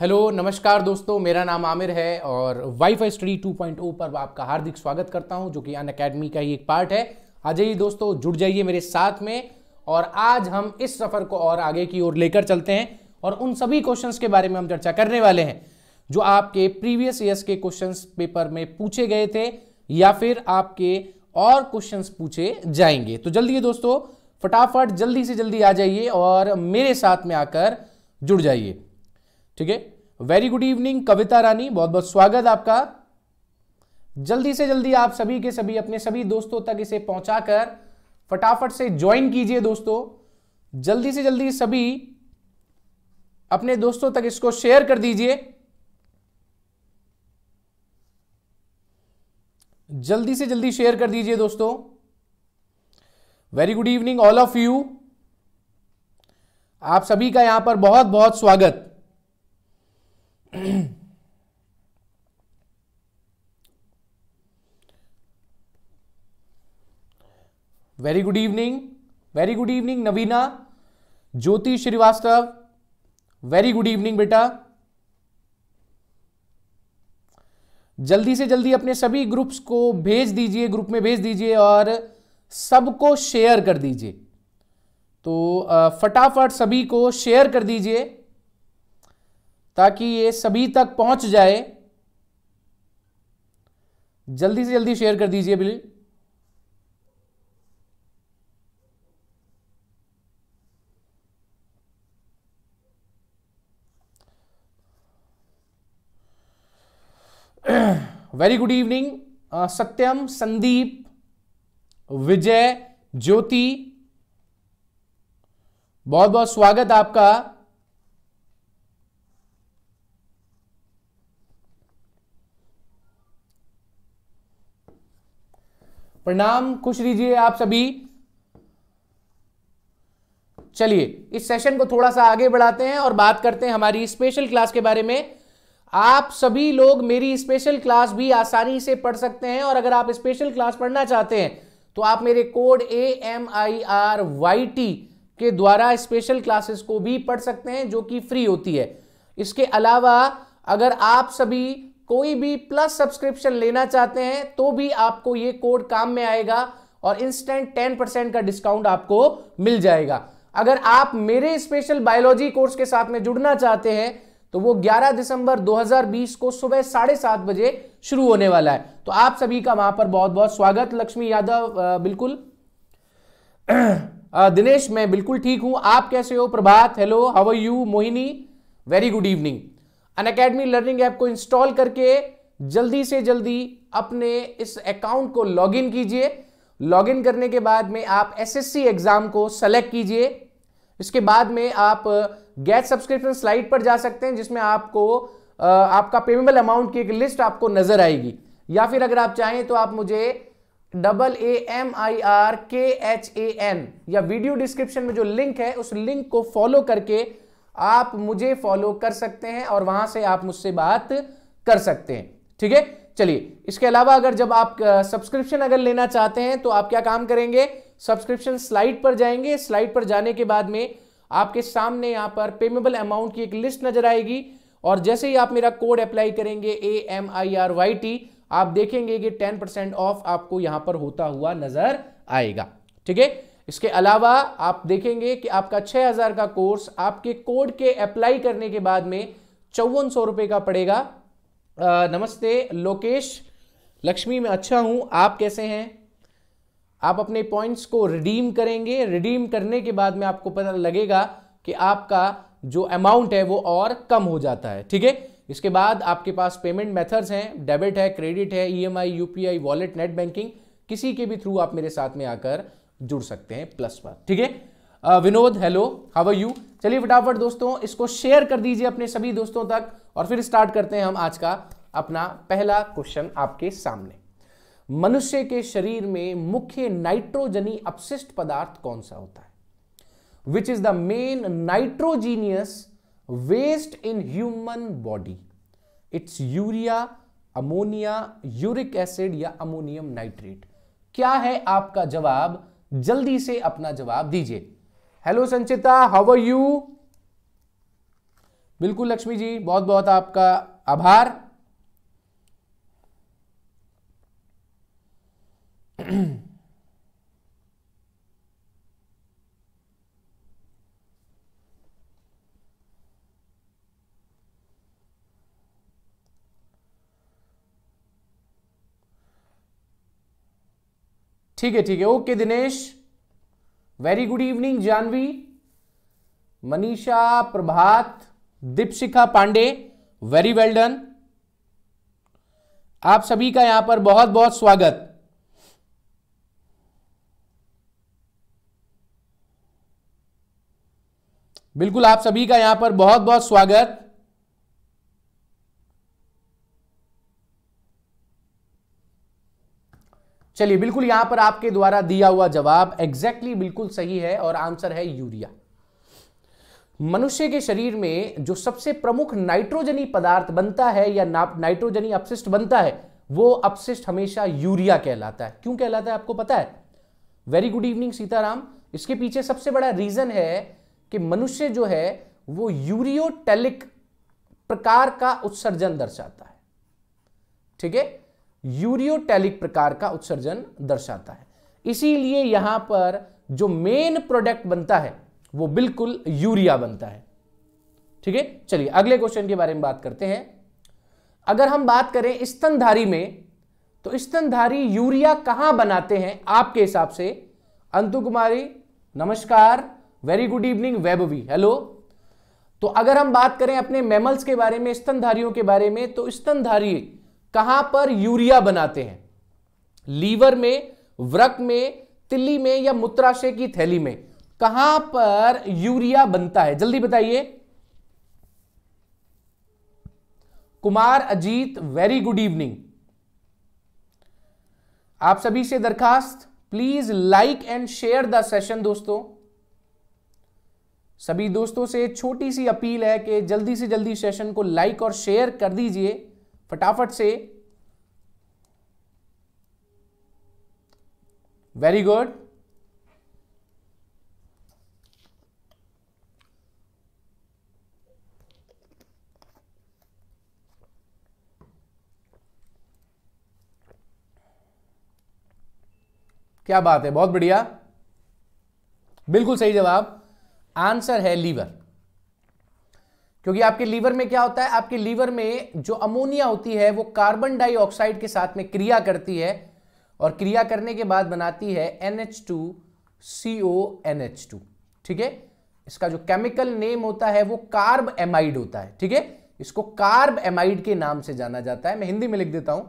Hello नमस्कार दोस्तों मेरा नाम आमिर है और वाई फाई स्टडी ओ पर आपका हार्दिक स्वागत करता हूं जो कि अन अकेडमी का ही एक पार्ट है आ जाइए दोस्तों जुड़ जाइए मेरे साथ में और आज हम इस सफ़र को और आगे की ओर लेकर चलते हैं और उन सभी क्वेश्चंस के बारे में हम चर्चा करने वाले हैं जो आपके प्रीवियस ईयर्स के क्वेश्चंस पेपर में पूछे गए थे या फिर आपके और क्वेश्चंस पूछे जाएंगे तो जल्दी दोस्तों फटाफट जल्दी से जल्दी आ जाइए और मेरे साथ में आकर जुड़ जाइए ठीक है very good evening Kavita Rani बहुत बहुत स्वागत आपका जल्दी से जल्दी आप सभी के सभी अपने सभी दोस्तों तक इसे पहुंचाकर फटाफट से ज्वाइन कीजिए दोस्तों जल्दी से जल्दी सभी अपने दोस्तों तक इसको शेयर कर दीजिए जल्दी से जल्दी शेयर कर दीजिए दोस्तों very good evening all of you आप सभी का यहां पर बहुत बहुत स्वागत very good evening very good evening Navina Jyoti Srivastava very good evening बेटा जल्दी से जल्दी अपने सभी ग्रुप्स को भेज दीजिए ग्रुप में भेज दीजिए और सबको शेयर कर दीजिए तो फटाफट सभी को शेयर कर दीजिए ताकि ये सभी तक पहुंच जाए जल्दी से जल्दी शेयर कर दीजिए Bill very good evening Satyam Sandeep Vijay Jyoti बहुत बहुत स्वागत आपका प्रणाम खुश रहिए आप सभी चलिए इस सेशन को थोड़ा सा आगे बढ़ाते हैं और बात करते हैं हमारी स्पेशल क्लास के बारे में आप सभी लोग मेरी स्पेशल क्लास भी आसानी से पढ़ सकते हैं और अगर आप स्पेशल क्लास पढ़ना चाहते हैं तो आप मेरे code A M I R Y T के द्वारा स्पेशल क्लासेस को भी पढ़ सकते हैं जो कि फ्री होती है इसके अलावा अगर आप सभी कोई भी प्लस सब्सक्रिप्शन लेना चाहते हैं तो भी आपको ये कोड काम में आएगा और इंस्टेंट टेन परसेंट का डिस्काउंट आपको मिल जाएगा अगर आप मेरे स्पेशल बायोलॉजी कोर्स के साथ में जुड़ना चाहते हैं तो वो 11 दिसंबर 2020 को सुबह साढ़े सात बजे शुरू होने वाला है तो आप सभी का वहां पर बहुत बहुत स्वागत लक्ष्मी यादव बिल्कुल दिनेश मैं बिल्कुल ठीक हूं आप कैसे हो Prabhat hello how are you Mohini very good evening academy learning app को इंस्टॉल करके जल्दी से जल्दी अपने इस अकाउंट को लॉगिन कीजिए लॉगिन करने के बाद में आप एसएससी एग्जाम को सेलेक्ट कीजिए इसके बाद में आप गैस सब्सक्रिप्शन स्लाइड पर जा सकते हैं जिसमें आपको uh, आपका पेमेबल अमाउंट की एक लिस्ट आपको नजर आएगी या फिर अगर आप चाहें तो आप मुझे double A M I R K H A N या वीडियो डिस्क्रिप्शन में जो लिंक है उस लिंक को फॉलो करके आप मुझे फॉलो कर सकते हैं और वहां से आप मुझसे बात कर सकते हैं ठीक है चलिए इसके अलावा अगर जब आप सब्सक्रिप्शन अगर लेना चाहते हैं तो आप क्या काम करेंगे सब्सक्रिप्शन स्लाइड पर जाएंगे स्लाइड पर जाने के बाद में आपके सामने यहां पर पेमेबल अमाउंट की एक लिस्ट नजर आएगी और जैसे ही आप मेरा कोड अप्लाई करेंगे A M I R Y T आप देखेंगे कि टेन परसेंट ऑफ आपको यहां पर होता हुआ नजर आएगा ठीक है इसके अलावा आप देखेंगे कि आपका 6000 का कोर्स आपके कोड के अप्लाई करने के बाद में चौवन सौ का पड़ेगा आ, नमस्ते लोकेश लक्ष्मी मैं अच्छा हूं आप कैसे हैं आप अपने पॉइंट्स को रिडीम करेंगे रिडीम करने के बाद में आपको पता लगेगा कि आपका जो अमाउंट है वो और कम हो जाता है ठीक है इसके बाद आपके पास पेमेंट मेथड्स हैं डेबिट है क्रेडिट है EMI UPI wallet net banking किसी के भी थ्रू आप मेरे साथ में आकर जुड़ सकते हैं प्लस पर ठीक है Vinod hello how are you चलिए फटाफट दोस्तों इसको शेयर कर दीजिए अपने सभी दोस्तों तक और फिर स्टार्ट करते हैं हम आज का अपना पहला क्वेश्चन आपके सामने मनुष्य के शरीर में मुख्य नाइट्रोजनी अपशिष्ट पदार्थ कौन सा होता है which is the main nitrogenous waste in human body it's urea ammonia uric acid या अमोनियम नाइट्रेट क्या है आपका जवाब जल्दी से अपना जवाब दीजिए hello Sanchita how are you बिल्कुल लक्ष्मी जी बहुत बहुत आपका आभार ठीक है ठीक है okay Dinesh very good evening Janvi Manisha Prabhat Deepshikha Pandey very well done आप सभी का यहां पर बहुत बहुत स्वागत बिल्कुल आप सभी का यहां पर बहुत बहुत स्वागत चलिए बिल्कुल यहां पर आपके द्वारा दिया हुआ जवाब एग्जैक्टली exactly बिल्कुल सही है और आंसर है यूरिया मनुष्य के शरीर में जो सबसे प्रमुख नाइट्रोजनी पदार्थ बनता है या नाइट्रोजनी अपशिष्ट बनता है वो अपशिष्ट हमेशा यूरिया कहलाता है क्यों कहलाता है आपको पता है वेरी गुड इवनिंग सीताराम इसके पीछे सबसे बड़ा रीजन है कि मनुष्य जो है वो यूरियोटेलिक प्रकार का उत्सर्जन दर्शाता है ठीक है यूरियोटेलिक प्रकार का उत्सर्जन दर्शाता है इसीलिए यहां पर जो मेन प्रोडक्ट बनता है वो बिल्कुल यूरिया बनता है ठीक है चलिए अगले क्वेश्चन के बारे में बात करते हैं अगर हम बात करें स्तनधारी में तो स्तनधारी यूरिया कहां बनाते हैं आपके हिसाब से अंतु कुमारी नमस्कार very good evening Vaibhavi hello तो अगर हम बात करें अपने मेमल्स के बारे में स्तनधारियों के बारे में तो स्तनधारी कहां पर यूरिया बनाते हैं लीवर में व्रक में तिल्ली में या मूत्राशय की थैली में कहां पर यूरिया बनता है जल्दी बताइए Kumar Ajit very good evening आप सभी से दरखास्त please like and share the session दोस्तों सभी दोस्तों से छोटी सी अपील है कि जल्दी से जल्दी सेशन को लाइक और शेयर कर दीजिए फटाफट से वेरी गुड क्या बात है बहुत बढ़िया बिल्कुल सही जवाब आंसर है लीवर क्योंकि आपके लीवर में क्या होता है आपके लीवर में जो अमोनिया होती है वो कार्बन डाइऑक्साइड के साथ में क्रिया करती है और क्रिया करने के बाद बनाती है N H two C O N H two ठीक है इसका जो केमिकल नेम होता है वो कार्ब एमाइड होता है ठीक है इसको कार्ब एमाइड के नाम से जाना जाता है मैं हिंदी में लिख देता हूं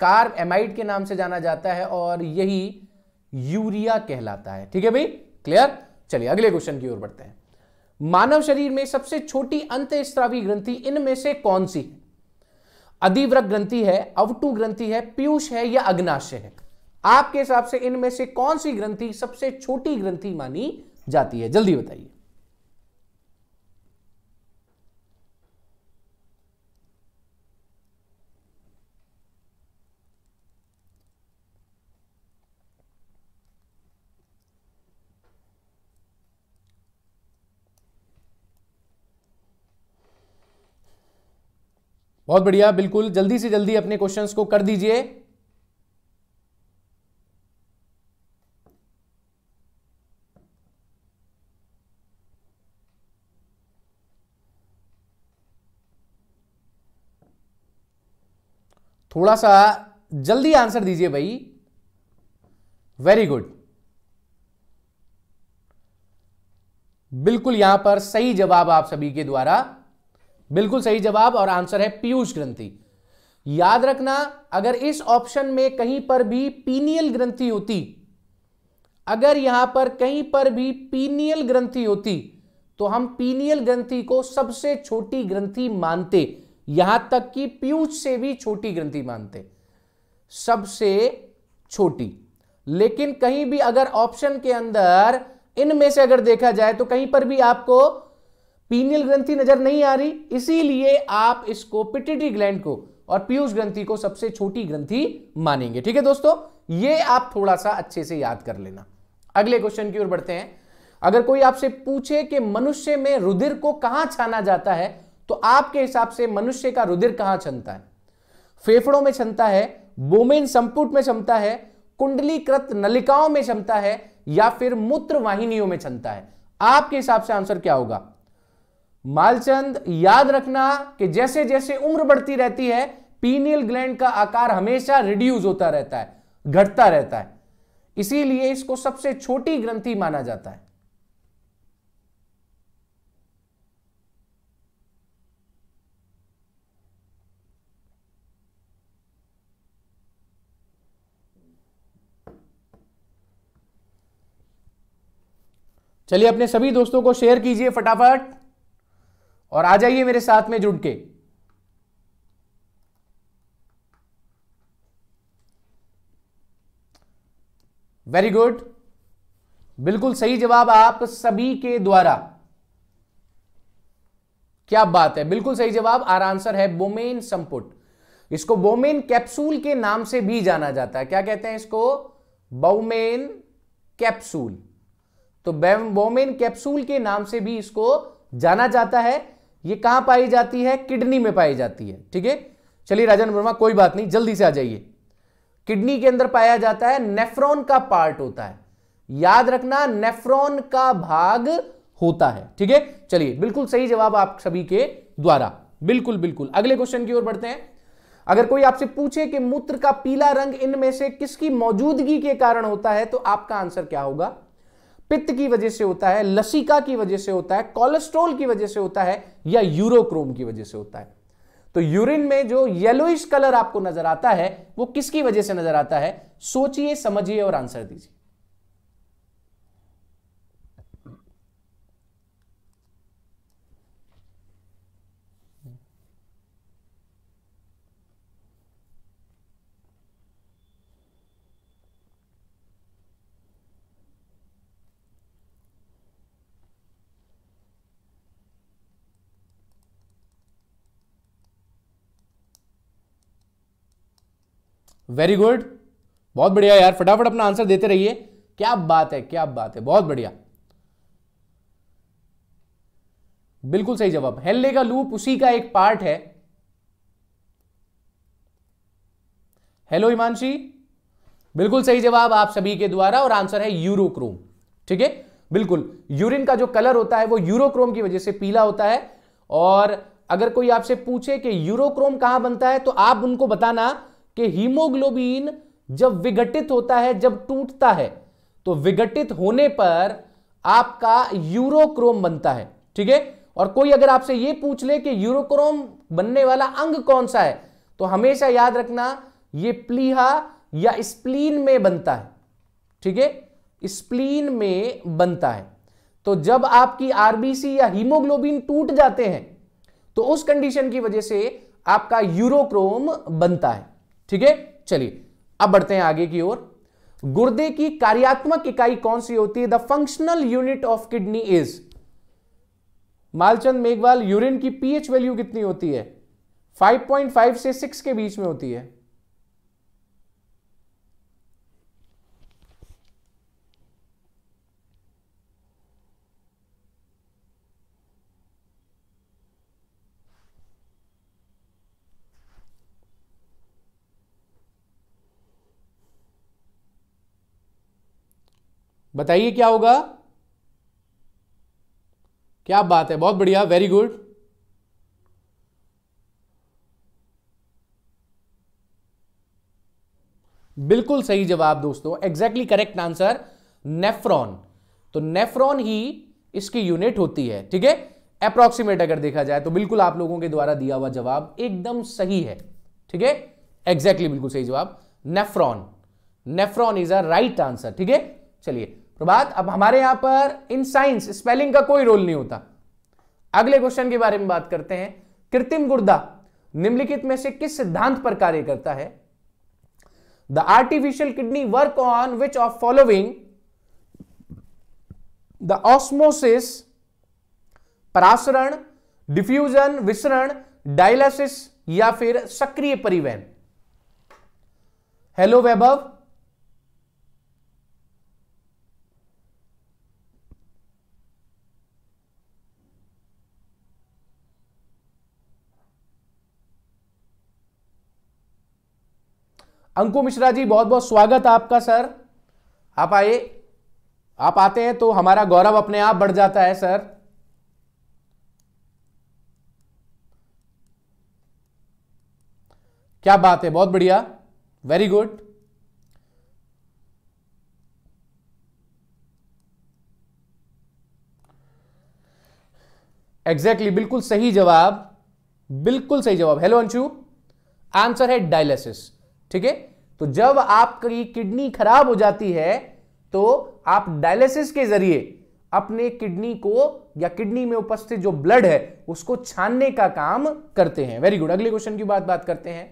कार्ब एमाइड के नाम से जाना जाता है और यही यूरिया कहलाता है ठीक है भाई क्लियर चलिए अगले क्वेश्चन की ओर बढ़ते हैं मानव शरीर में सबसे छोटी अंतस्त्रावी ग्रंथि इनमें से कौन सी है अधिव्रक ग्रंथि है अवटु ग्रंथि है पीयूष है या अग्नाशय है आपके हिसाब से इनमें से कौन सी ग्रंथि सबसे छोटी ग्रंथि मानी जाती है जल्दी बताइए बहुत बढ़िया बिल्कुल जल्दी से जल्दी अपने क्वेश्चंस को कर दीजिए थोड़ा सा जल्दी आंसर दीजिए भाई वेरी गुड बिल्कुल यहां पर सही जवाब आप सभी के द्वारा बिल्कुल सही जवाब और आंसर है पीयूष ग्रंथि याद रखना अगर इस ऑप्शन में कहीं पर भी पीनियल ग्रंथि होती अगर यहां पर कहीं पर भी पीनियल ग्रंथि होती तो हम पीनियल ग्रंथि को सबसे छोटी ग्रंथि मानते यहां तक कि पीयूष से भी छोटी ग्रंथि मानते सबसे छोटी लेकिन कहीं भी अगर ऑप्शन के अंदर इनमें से अगर देखा जाए तो कहीं पर भी आपको पीनियल ग्रंथि नजर नहीं आ रही इसीलिए आप इसको पिटिटी ग्लैंड को और पीयूष ग्रंथि को सबसे छोटी ग्रंथि मानेंगे ठीक है दोस्तों ये आप थोड़ा सा अच्छे से याद कर लेना अगले क्वेश्चन की ओर बढ़ते हैं अगर कोई आपसे पूछे कि मनुष्य में रुधिर को कहां छाना जाता है तो आपके हिसाब से मनुष्य का रुधिर कहां छनता है फेफड़ों में क्षमता है बोमेन संपुट में क्षमता है कुंडलीकृत नलिकाओं में क्षमता है या फिर मूत्र वाहिनियों में क्षमता है आपके हिसाब से आंसर क्या होगा मालचंद याद रखना कि जैसे जैसे उम्र बढ़ती रहती है पीनियल ग्लैंड का आकार हमेशा रिड्यूस होता रहता है घटता रहता है इसीलिए इसको सबसे छोटी ग्रंथि माना जाता है चलिए अपने सभी दोस्तों को शेयर कीजिए फटाफट और आ जाइए मेरे साथ में जुड़ के वेरी गुड बिल्कुल सही जवाब आप सभी के द्वारा क्या बात है बिल्कुल सही जवाब आर आंसर है बोमेन संपुट इसको बोमेन कैप्सूल के नाम से भी जाना जाता है क्या कहते हैं इसको बोमेन कैप्सूल तो बोमेन कैप्सूल के नाम से भी इसको जाना जाता है ये कहां पाई जाती है किडनी में पाई जाती है ठीक है चलिए राजन वर्मा कोई बात नहीं जल्दी से आ जाइए किडनी के अंदर पाया जाता है नेफ्रॉन का पार्ट होता है याद रखना नेफ्रॉन का भाग होता है ठीक है चलिए बिल्कुल सही जवाब आप सभी के द्वारा बिल्कुल बिल्कुल अगले क्वेश्चन की ओर बढ़ते हैं अगर कोई आपसे पूछे कि मूत्र का पीला रंग इनमें से किसकी मौजूदगी के कारण होता है तो आपका आंसर क्या होगा पित्त की वजह से होता है लसिका की वजह से होता है कोलेस्ट्रोल की वजह से होता है या यूरोक्रोम की वजह से होता है तो यूरिन में जो येलोइश कलर आपको नजर आता है वो किसकी वजह से नजर आता है सोचिए समझिए और आंसर दीजिए वेरी गुड बहुत बढ़िया यार फटाफट अपना आंसर देते रहिए क्या बात है क्या बात है बहुत बढ़िया बिल्कुल सही जवाब हेल्ले का लूप उसी का एक पार्ट है हेलो हिमांशी बिल्कुल सही जवाब आप सभी के द्वारा और आंसर है यूरोक्रोम ठीक है बिल्कुल यूरिन का जो कलर होता है वो यूरोक्रोम की वजह से पीला होता है और अगर कोई आपसे पूछे कि यूरोक्रोम कहां बनता है तो आप उनको बताना कि हीमोग्लोबिन जब विघटित होता है जब टूटता है तो विघटित होने पर आपका यूरोक्रोम बनता है ठीक है और कोई अगर आपसे यह पूछ ले कि यूरोक्रोम बनने वाला अंग कौन सा है तो हमेशा याद रखना ये प्लीहा या स्प्लीन में बनता है ठीक है स्प्लीन में बनता है तो जब आपकी आरबीसी या हीमोग्लोबिन टूट जाते हैं तो उस कंडीशन की वजह से आपका यूरोक्रोम बनता है ठीक है चलिए अब बढ़ते हैं आगे की ओर गुर्दे की कार्यात्मक इकाई कौन सी होती है the functional unit of kidney is Malchand Meghwal urine की पीएच वैल्यू कितनी होती है 5.5 से 6 के बीच में होती है बताइए क्या होगा क्या बात है बहुत बढ़िया वेरी गुड बिल्कुल सही जवाब दोस्तों एग्जैक्टली करेक्ट आंसर नेफ्रॉन तो नेफ्रॉन ही इसकी यूनिट होती है ठीक है अप्रोक्सीमेट अगर देखा जाए तो बिल्कुल आप लोगों के द्वारा दिया हुआ जवाब एकदम सही है ठीक है एग्जैक्टली बिल्कुल सही जवाब nephron nephron is a right answer ठीक है चलिए तो बात अब हमारे यहां पर इन साइंस स्पेलिंग का कोई रोल नहीं होता अगले क्वेश्चन के बारे में बात करते हैं कृत्रिम गुर्दा निम्नलिखित में से किस सिद्धांत पर कार्य करता है the artificial kidney work on which of following the osmosis परासरण डिफ्यूजन विसरण डायलिसिस या फिर सक्रिय परिवहन हेलो वैभव अंकु मिश्रा जी बहुत बहुत स्वागत आपका सर आप आए आप आते हैं तो हमारा गौरव अपने आप बढ़ जाता है सर क्या बात है बहुत बढ़िया वेरी गुड एग्जैक्टली बिल्कुल सही जवाब बिल्कुल सही जवाब हेलो अंशु आंसर है डायलिसिस ठीक है तो जब आपकी किडनी खराब हो जाती है तो आप डायलिसिस के जरिए अपने किडनी को या किडनी में उपस्थित जो ब्लड है उसको छानने का काम करते हैं वेरी गुड अगले क्वेश्चन की बात बात करते हैं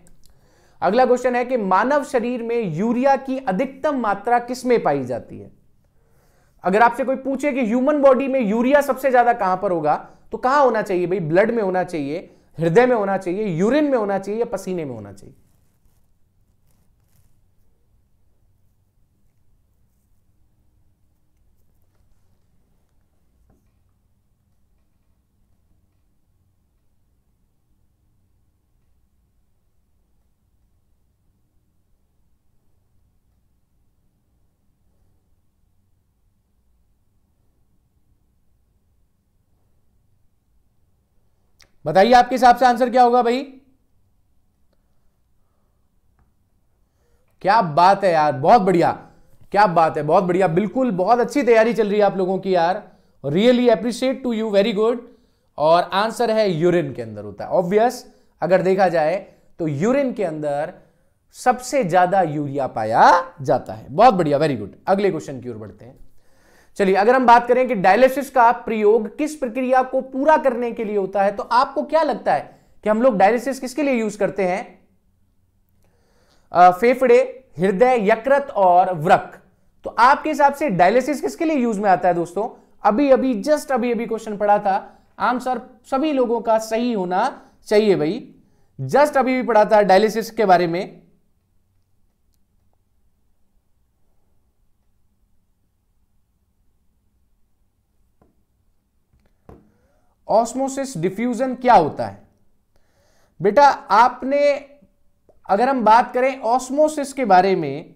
अगला क्वेश्चन है कि मानव शरीर में यूरिया की अधिकतम मात्रा किसमें पाई जाती है अगर आपसे कोई पूछे कि ह्यूमन बॉडी में यूरिया सबसे ज्यादा कहां पर होगा तो कहां होना चाहिए भाई ब्लड में होना चाहिए हृदय में होना चाहिए यूरिन में होना चाहिए या पसीने में होना चाहिए बताइए आपके हिसाब से आंसर क्या होगा भाई क्या बात है यार बहुत बढ़िया क्या बात है बहुत बढ़िया बिल्कुल बहुत अच्छी तैयारी चल रही है आप लोगों की यार really appreciate to you very good और आंसर है यूरिन के अंदर होता है ऑब्वियस अगर देखा जाए तो यूरिन के अंदर सबसे ज्यादा यूरिया पाया जाता है बहुत बढ़िया वेरी गुड अगले क्वेश्चन की ओर बढ़ते हैं चलिए अगर हम बात करें कि डायलिसिस का प्रयोग किस प्रक्रिया को पूरा करने के लिए होता है तो आपको क्या लगता है कि हम लोग डायलिसिस किसके लिए यूज करते हैं फेफड़े हृदय यकृत और व्रक तो आपके हिसाब से डायलिसिस किसके लिए यूज में आता है दोस्तों अभी अभी जस्ट अभी अभी क्वेश्चन पढ़ा था आंसर सभी लोगों का सही होना चाहिए भाई जस्ट अभी भी पढ़ा था डायलिसिस के बारे में ऑस्मोसिस डिफ्यूजन क्या होता है बेटा आपने अगर हम बात करें ऑस्मोसिस के बारे में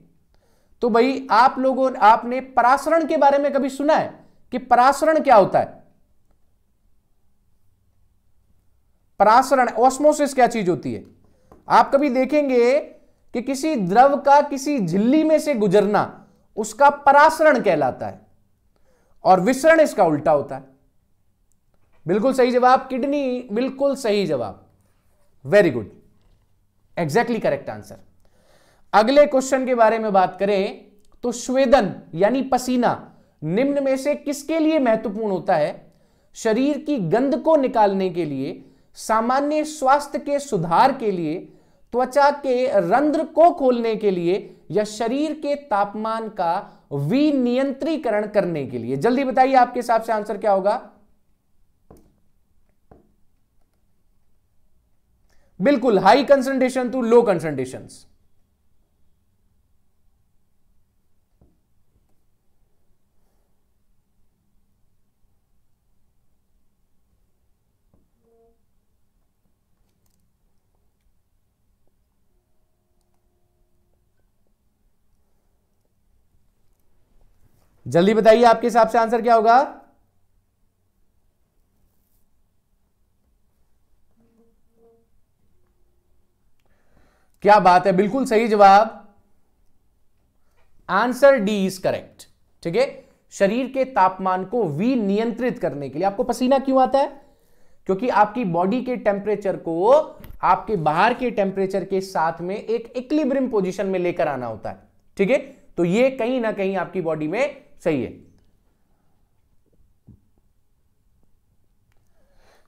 तो भाई आप लोगों आपने परासरण के बारे में कभी सुना है कि परासरण क्या होता है परासरण ऑस्मोसिस क्या चीज होती है आप कभी देखेंगे कि किसी द्रव का किसी झिल्ली में से गुजरना उसका परासरण कहलाता है और विसरण इसका उल्टा होता है बिल्कुल सही जवाब किडनी बिल्कुल सही जवाब very good exactly correct answer अगले क्वेश्चन के बारे में बात करें तो स्वेदन यानी पसीना निम्न में से किसके लिए महत्वपूर्ण होता है शरीर की गंध को निकालने के लिए सामान्य स्वास्थ्य के सुधार के लिए त्वचा के रंध्र को खोलने के लिए या शरीर के तापमान का विनियंत्रीकरण करने के लिए जल्दी बताइए आपके हिसाब से आंसर क्या होगा बिल्कुल high concentration to low concentration जल्दी बताइए आपके हिसाब से आंसर क्या होगा क्या बात है बिल्कुल सही जवाब आंसर डी इज करेक्ट ठीक है शरीर के तापमान को वी नियंत्रित करने के लिए आपको पसीना क्यों आता है क्योंकि आपकी बॉडी के टेम्परेचर को आपके बाहर के टेम्परेचर के साथ में एक इक्लिब्रिम पोजीशन में लेकर आना होता है ठीक है तो ये कहीं ना कहीं आपकी बॉडी में सही है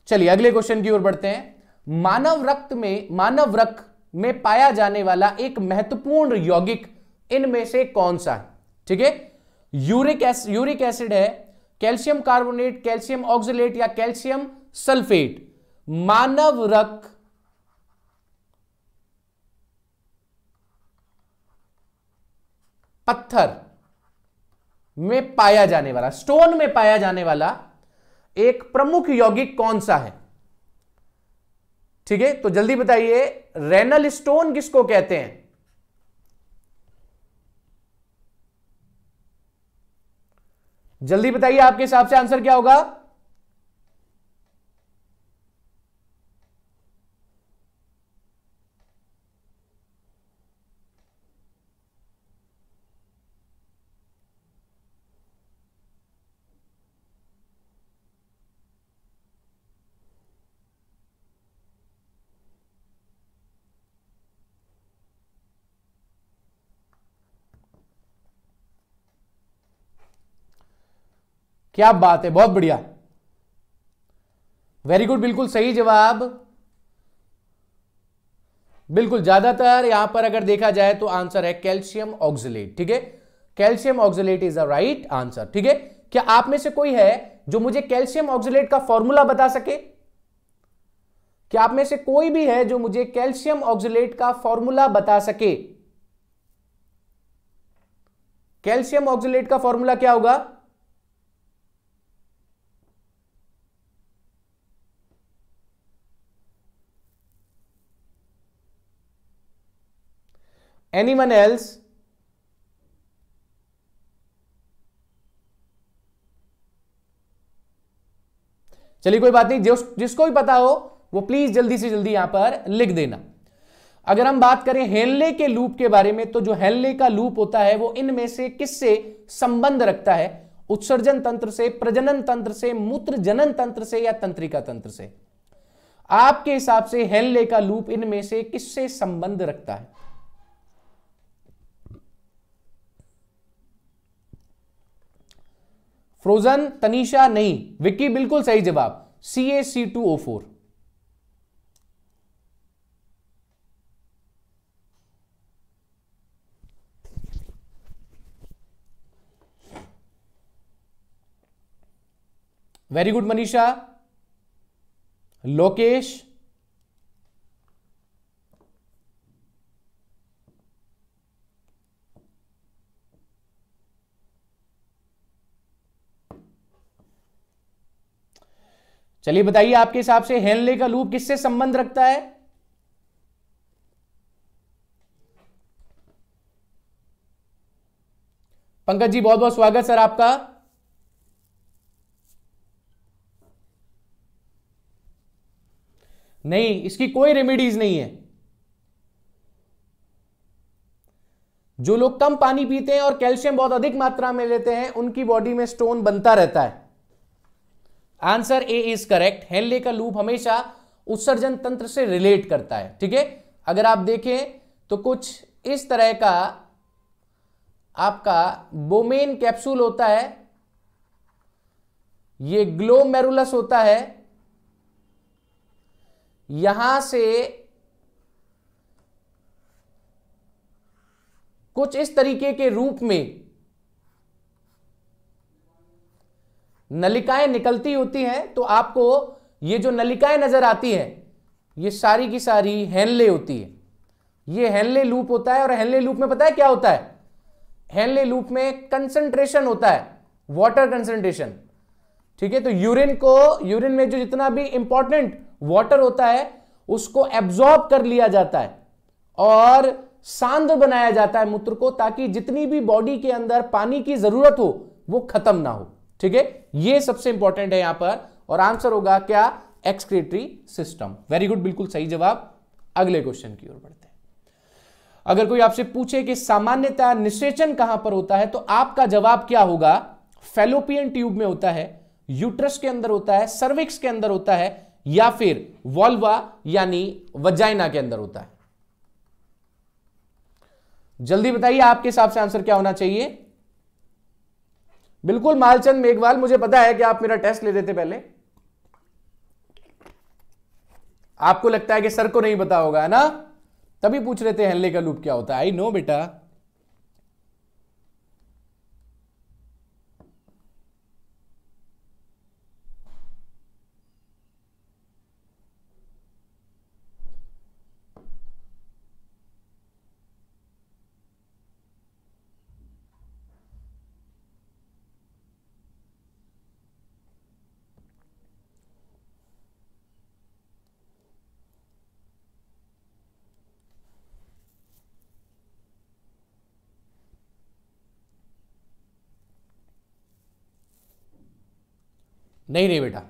चलिए अगले क्वेश्चन की ओर बढ़ते हैं मानव रक्त में मानव रक्त में पाया जाने वाला एक महत्वपूर्ण यौगिक इनमें से कौन सा है ठीक है यूरिक एसिड यूरिक एसिड है कैल्शियम कार्बोनेट कैल्शियम ऑक्सिलेट या कैल्शियम सल्फेट मानव रक्त पत्थर में पाया जाने वाला स्टोन में पाया जाने वाला एक प्रमुख यौगिक कौन सा है ठीक है तो जल्दी बताइए रेनल स्टोन किसको कहते हैं जल्दी बताइए आपके हिसाब से आंसर क्या होगा क्या बात है बहुत बढ़िया वेरी गुड बिल्कुल सही जवाब बिल्कुल ज्यादातर यहां पर अगर देखा जाए तो आंसर है कैल्शियम ऑक्सिलेट ठीक है calcium oxalate is a right answer ठीक है क्या आप में से कोई है जो मुझे कैल्शियम ऑक्सिलेट का फॉर्मूला बता सके क्या आप में से कोई भी है जो मुझे कैल्शियम ऑक्सिलेट का फॉर्मूला बता सके कैल्शियम ऑक्सिलेट का फॉर्मूला क्या होगा anyone एल्स चलिए कोई बात नहीं जिस जिसको भी पता हो वो प्लीज जल्दी से जल्दी यहां पर लिख देना अगर हम बात करें हेनले के लूप के बारे में तो जो हेनले का लूप होता है वो इनमें से किससे संबंध रखता है उत्सर्जन तंत्र से प्रजनन तंत्र से मूत्र जनन तंत्र से या तंत्रिका तंत्र से आपके हिसाब से हेनले का लूप इनमें से किससे संबंध रखता है फ्रोजन तनिषा नहीं विक्की बिल्कुल सही जवाब C A C two O four very good Manisha Lokesh चलिए बताइए आपके हिसाब से हेनले का लूप किससे संबंध रखता है पंकज जी बहुत बहुत स्वागत सर आपका नहीं इसकी कोई रेमेडीज नहीं है जो लोग कम पानी पीते हैं और कैल्शियम बहुत अधिक मात्रा में लेते हैं उनकी बॉडी में स्टोन बनता रहता है answer A is correct Henle का लूप हमेशा उत्सर्जन तंत्र से रिलेट करता है ठीक है अगर आप देखें तो कुछ इस तरह का आपका बोमेन कैप्सूल होता है ये ग्लोमेरुलस होता है यहां से कुछ इस तरीके के रूप में नलिकाएं निकलती होती हैं तो आपको ये जो नलिकाएं नजर आती हैं ये सारी की सारी हैनले होती है ये हैनले लूप होता है और हैनले लूप में पता है क्या होता है हैनले लूप में कंसंट्रेशन होता है वाटर कंसंट्रेशन ठीक है तो यूरिन को यूरिन में जो जितना भी इंपॉर्टेंट वाटर होता है उसको एब्जॉर्ब कर लिया जाता है और सांद्र बनाया जाता है मूत्र को ताकि जितनी भी बॉडी के अंदर पानी की जरूरत हो वो खत्म ना हो ठीक है ये सबसे इंपॉर्टेंट है यहां पर और आंसर होगा क्या एक्सक्रेटरी सिस्टम वेरी गुड बिल्कुल सही जवाब अगले क्वेश्चन की ओर बढ़ते हैं अगर कोई आपसे पूछे कि सामान्यतः निषेचन कहां पर होता है तो आपका जवाब क्या होगा फेलोपियन ट्यूब में होता है यूट्रस के अंदर होता है सर्विक्स के अंदर होता है या फिर वॉल्वा यानी वजाइना के अंदर होता है जल्दी बताइए आपके हिसाब से आंसर क्या होना चाहिए बिल्कुल मालचंद मेघवाल मुझे पता है कि आप मेरा टेस्ट ले देते पहले आपको लगता है कि सर को नहीं पता होगा है ना तभी पूछ रहे थे हेल्ले का लूप क्या होता है आई नो बेटा नहीं नहीं बेटा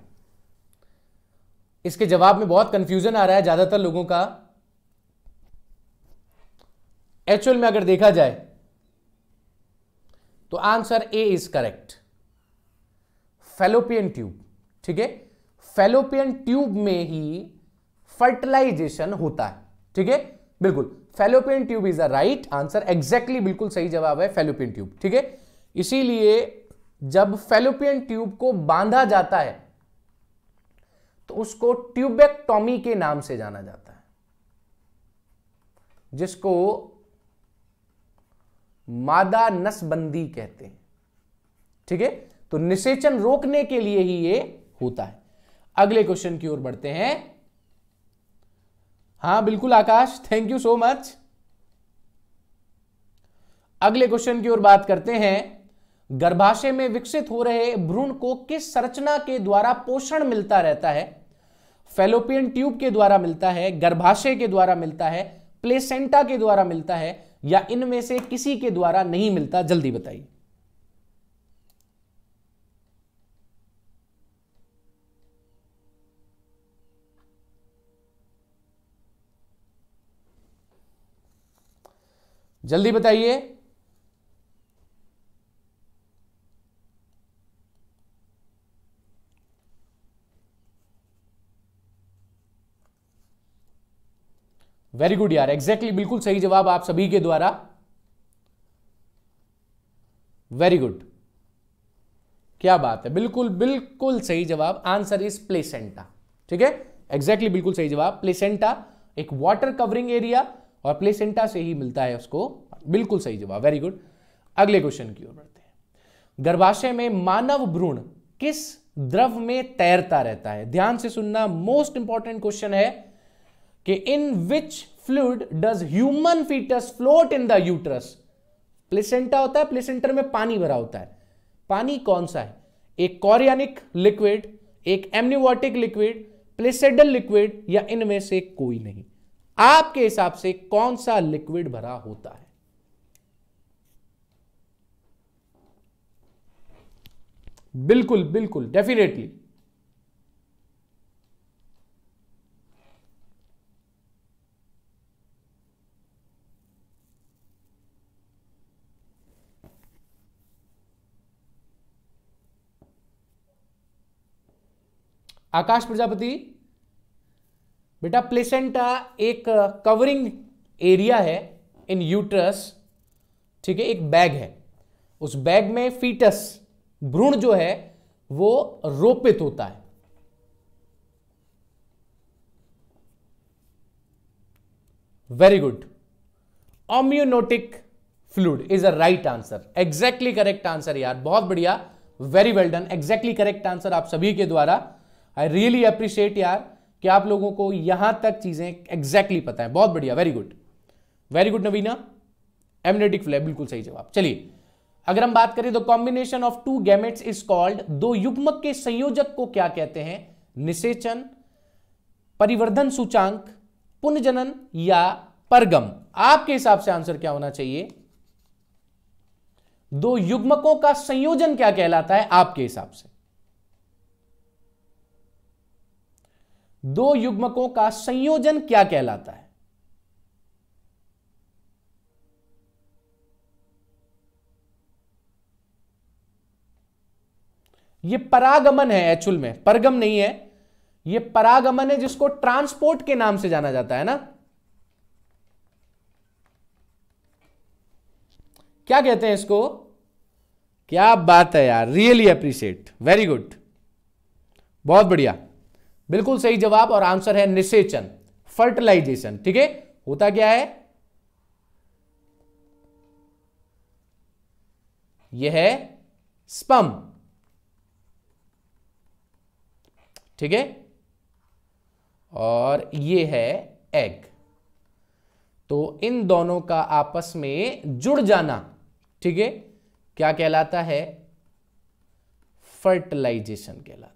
इसके जवाब में बहुत कंफ्यूजन आ रहा है ज्यादातर लोगों का एक्चुअल में अगर देखा जाए तो answer A is correct fallopian tube ठीक है फेलोपियन ट्यूब में ही फर्टिलाइजेशन होता है ठीक है बिल्कुल fallopian tube is the right answer exactly बिल्कुल सही जवाब है फेलोपियन ट्यूब ठीक है इसीलिए जब फेलोपियन ट्यूब को बांधा जाता है तो उसको ट्यूबेक्टॉमी के नाम से जाना जाता है जिसको मादा नसबंदी कहते हैं ठीक है तो निषेचन रोकने के लिए ही ये होता है अगले क्वेश्चन की ओर बढ़ते हैं हां बिल्कुल Akash thank you so much अगले क्वेश्चन की ओर बात करते हैं गर्भाशय में विकसित हो रहे भ्रूण को किस संरचना के द्वारा पोषण मिलता रहता है फेलोपियन ट्यूब के द्वारा मिलता है गर्भाशय के द्वारा मिलता है प्लेसेंटा के द्वारा मिलता है या इनमें से किसी के द्वारा नहीं मिलता जल्दी बताइए जल्दी बताइए वेरी गुड यार एग्जैक्टली exactly, बिल्कुल सही जवाब आप सभी के द्वारा वेरी गुड क्या बात है बिल्कुल बिल्कुल सही जवाब आंसर इज प्लेसेंटा ठीक है एग्जैक्टली बिल्कुल सही जवाब प्लेसेंटा एक वाटर कवरिंग एरिया और प्लेसेंटा से ही मिलता है उसको बिल्कुल सही जवाब वेरी गुड अगले क्वेश्चन की ओर बढ़ते हैं गर्भाशय में मानव भ्रूण किस द्रव में तैरता रहता है ध्यान से सुनना मोस्ट इंपॉर्टेंट क्वेश्चन है कि in which fluid does human fetus float in the uterus placenta होता है प्लेसेंटर में पानी भरा होता है पानी कौन सा है एक कॉरियानिक लिक्विड एक एमनिवॉटिक लिक्विड प्लेसेडल लिक्विड या इनमें से कोई नहीं आपके हिसाब से कौन सा लिक्विड भरा होता है बिल्कुल बिल्कुल डेफिनेटली आकाश प्रजापति बेटा प्लेसेंटा एक कवरिंग एरिया है इन यूट्रस ठीक है एक बैग है उस बैग में फीटस भ्रूण जो है वो रोपित होता है very good amniotic fluid is a right answer exactly correct answer यार बहुत बढ़िया very well done exactly correct answer आप सभी के द्वारा आई रियली अप्रिशिएट यार कि आप लोगों को यहां तक चीजें एग्जैक्टली पता है बहुत बढ़िया very good very good Navina amniotic flap बिल्कुल सही जवाब चलिए अगर हम बात करें तो combination of two gametes is called दो युग्मक के संयोजक को क्या कहते हैं निषेचन परिवर्धन सूचांक पुनजनन या परगम आपके हिसाब से आंसर क्या होना चाहिए दो युग्मकों का संयोजन क्या कहलाता है आपके हिसाब से दो युग्मकों का संयोजन क्या कहलाता है यह परागमन है एक्चुअल में परगम नहीं है यह परागमन है जिसको ट्रांसपोर्ट के नाम से जाना जाता है ना क्या कहते हैं इसको क्या बात है यार रियली अप्रिशिएट वेरी गुड बहुत बढ़िया बिल्कुल सही जवाब और आंसर है निषेचन फर्टिलाइजेशन ठीक है होता क्या है यह है स्पम ठीक है और यह है एग तो इन दोनों का आपस में जुड़ जाना ठीक है क्या कहलाता है फर्टिलाइजेशन कहलाता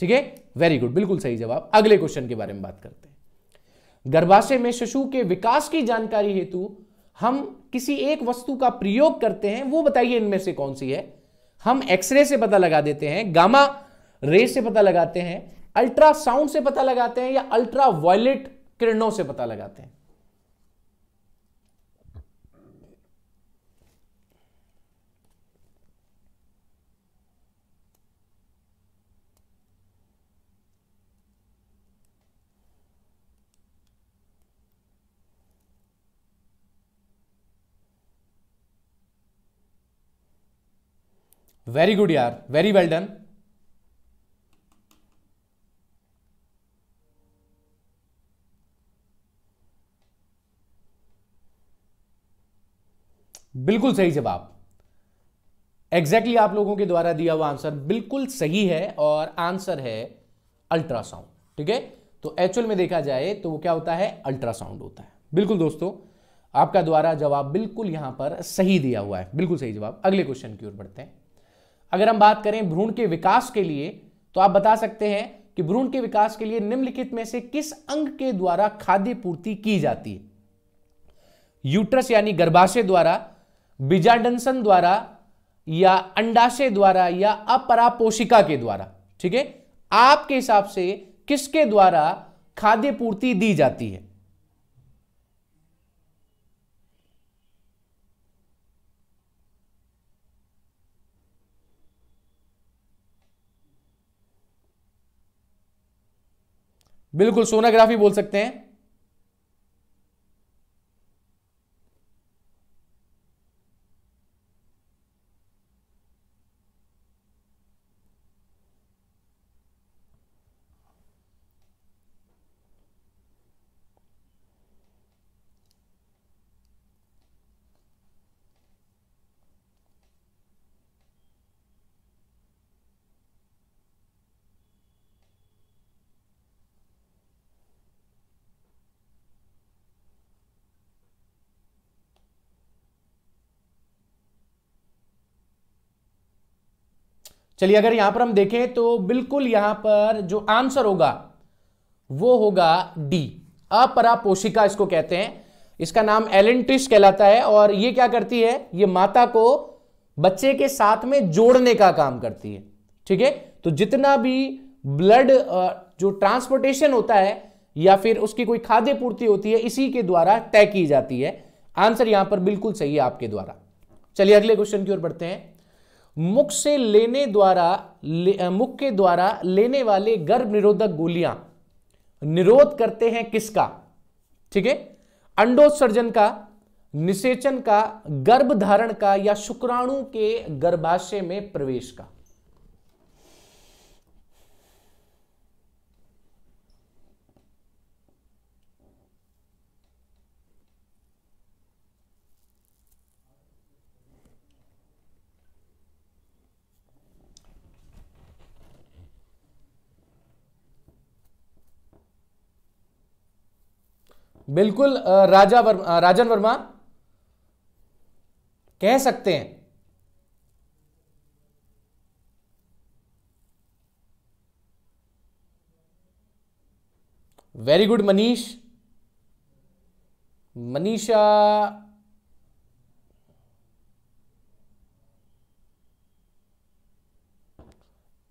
ठीक है वेरी गुड बिल्कुल सही जवाब अगले क्वेश्चन के बारे में बात करते हैं गर्भाशय में शिशु के विकास की जानकारी हेतु हम किसी एक वस्तु का प्रयोग करते हैं वो बताइए इनमें से कौन सी है हम एक्सरे से पता लगा देते हैं गामा रे से पता लगाते हैं अल्ट्रासाउंड से पता लगाते हैं या अल्ट्रा वायलेट किरणों से पता लगाते हैं वेरी गुड यार वेरी वेल डन बिल्कुल सही जवाब एग्जैक्टली exactly आप लोगों के द्वारा दिया हुआ आंसर बिल्कुल सही है और आंसर है अल्ट्रासाउंड ठीक है तो एक्चुअल में देखा जाए तो वो क्या होता है अल्ट्रासाउंड होता है बिल्कुल दोस्तों आपका द्वारा जवाब बिल्कुल यहां पर सही दिया हुआ है बिल्कुल सही जवाब अगले क्वेश्चन की ओर बढ़ते हैं अगर हम बात करें भ्रूण के विकास के लिए तो आप बता सकते हैं कि भ्रूण के विकास के लिए निम्नलिखित में से किस अंग के द्वारा खाद्य पूर्ति की जाती है यूट्रस यानी गर्भाशय द्वारा बिजाडनसन द्वारा या अंडाशय द्वारा या अपरापोशिका के द्वारा ठीक है आपके हिसाब से किसके द्वारा खाद्य पूर्ति दी जाती है बिल्कुल सोनाग्राफी बोल सकते हैं चलिए अगर यहां पर हम देखें तो बिल्कुल यहां पर जो आंसर होगा वो होगा डी अपरापोशिका इसको कहते हैं इसका नाम एलन कहलाता है और ये क्या करती है ये माता को बच्चे के साथ में जोड़ने का काम करती है ठीक है तो जितना भी ब्लड जो ट्रांसपोर्टेशन होता है या फिर उसकी कोई खाद्य पूर्ति होती है इसी के द्वारा तय की जाती है आंसर यहां पर बिल्कुल सही है आपके द्वारा चलिए अगले क्वेश्चन की ओर बढ़ते हैं मुख से लेने द्वारा ले, मुख के द्वारा लेने वाले गर्भ निरोधक गोलियां निरोध करते हैं किसका ठीक है अंडोत्सर्जन का निषेचन का गर्भ धारण का या शुक्राणु के गर्भाशय में प्रवेश का बिल्कुल राजा वर्मा राजन वर्मा कह सकते हैं very good Manish Manisha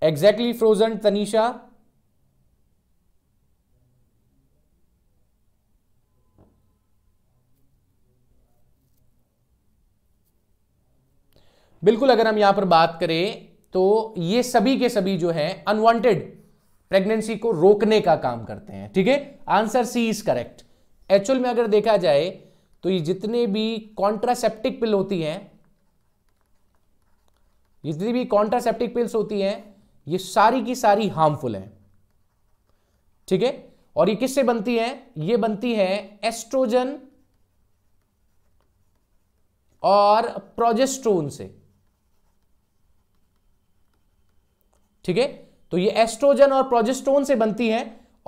exactly frozen Tanisha बिल्कुल अगर हम यहां पर बात करें तो ये सभी के सभी जो है अनवांटेड प्रेगनेंसी को रोकने का काम करते हैं ठीक है answer C is correct actual में अगर देखा जाए तो ये जितने भी कॉन्ट्रासेप्टिक पिल होती हैं जितनी भी कॉन्ट्रासेप्टिक पिल्स होती हैं ये सारी की सारी हार्मफुल हैं ठीक है और ये किससे बनती है ये बनती है एस्ट्रोजन और प्रोजेस्ट्रोन से ठीक है तो ये एस्ट्रोजन और प्रोजेस्टोन से बनती है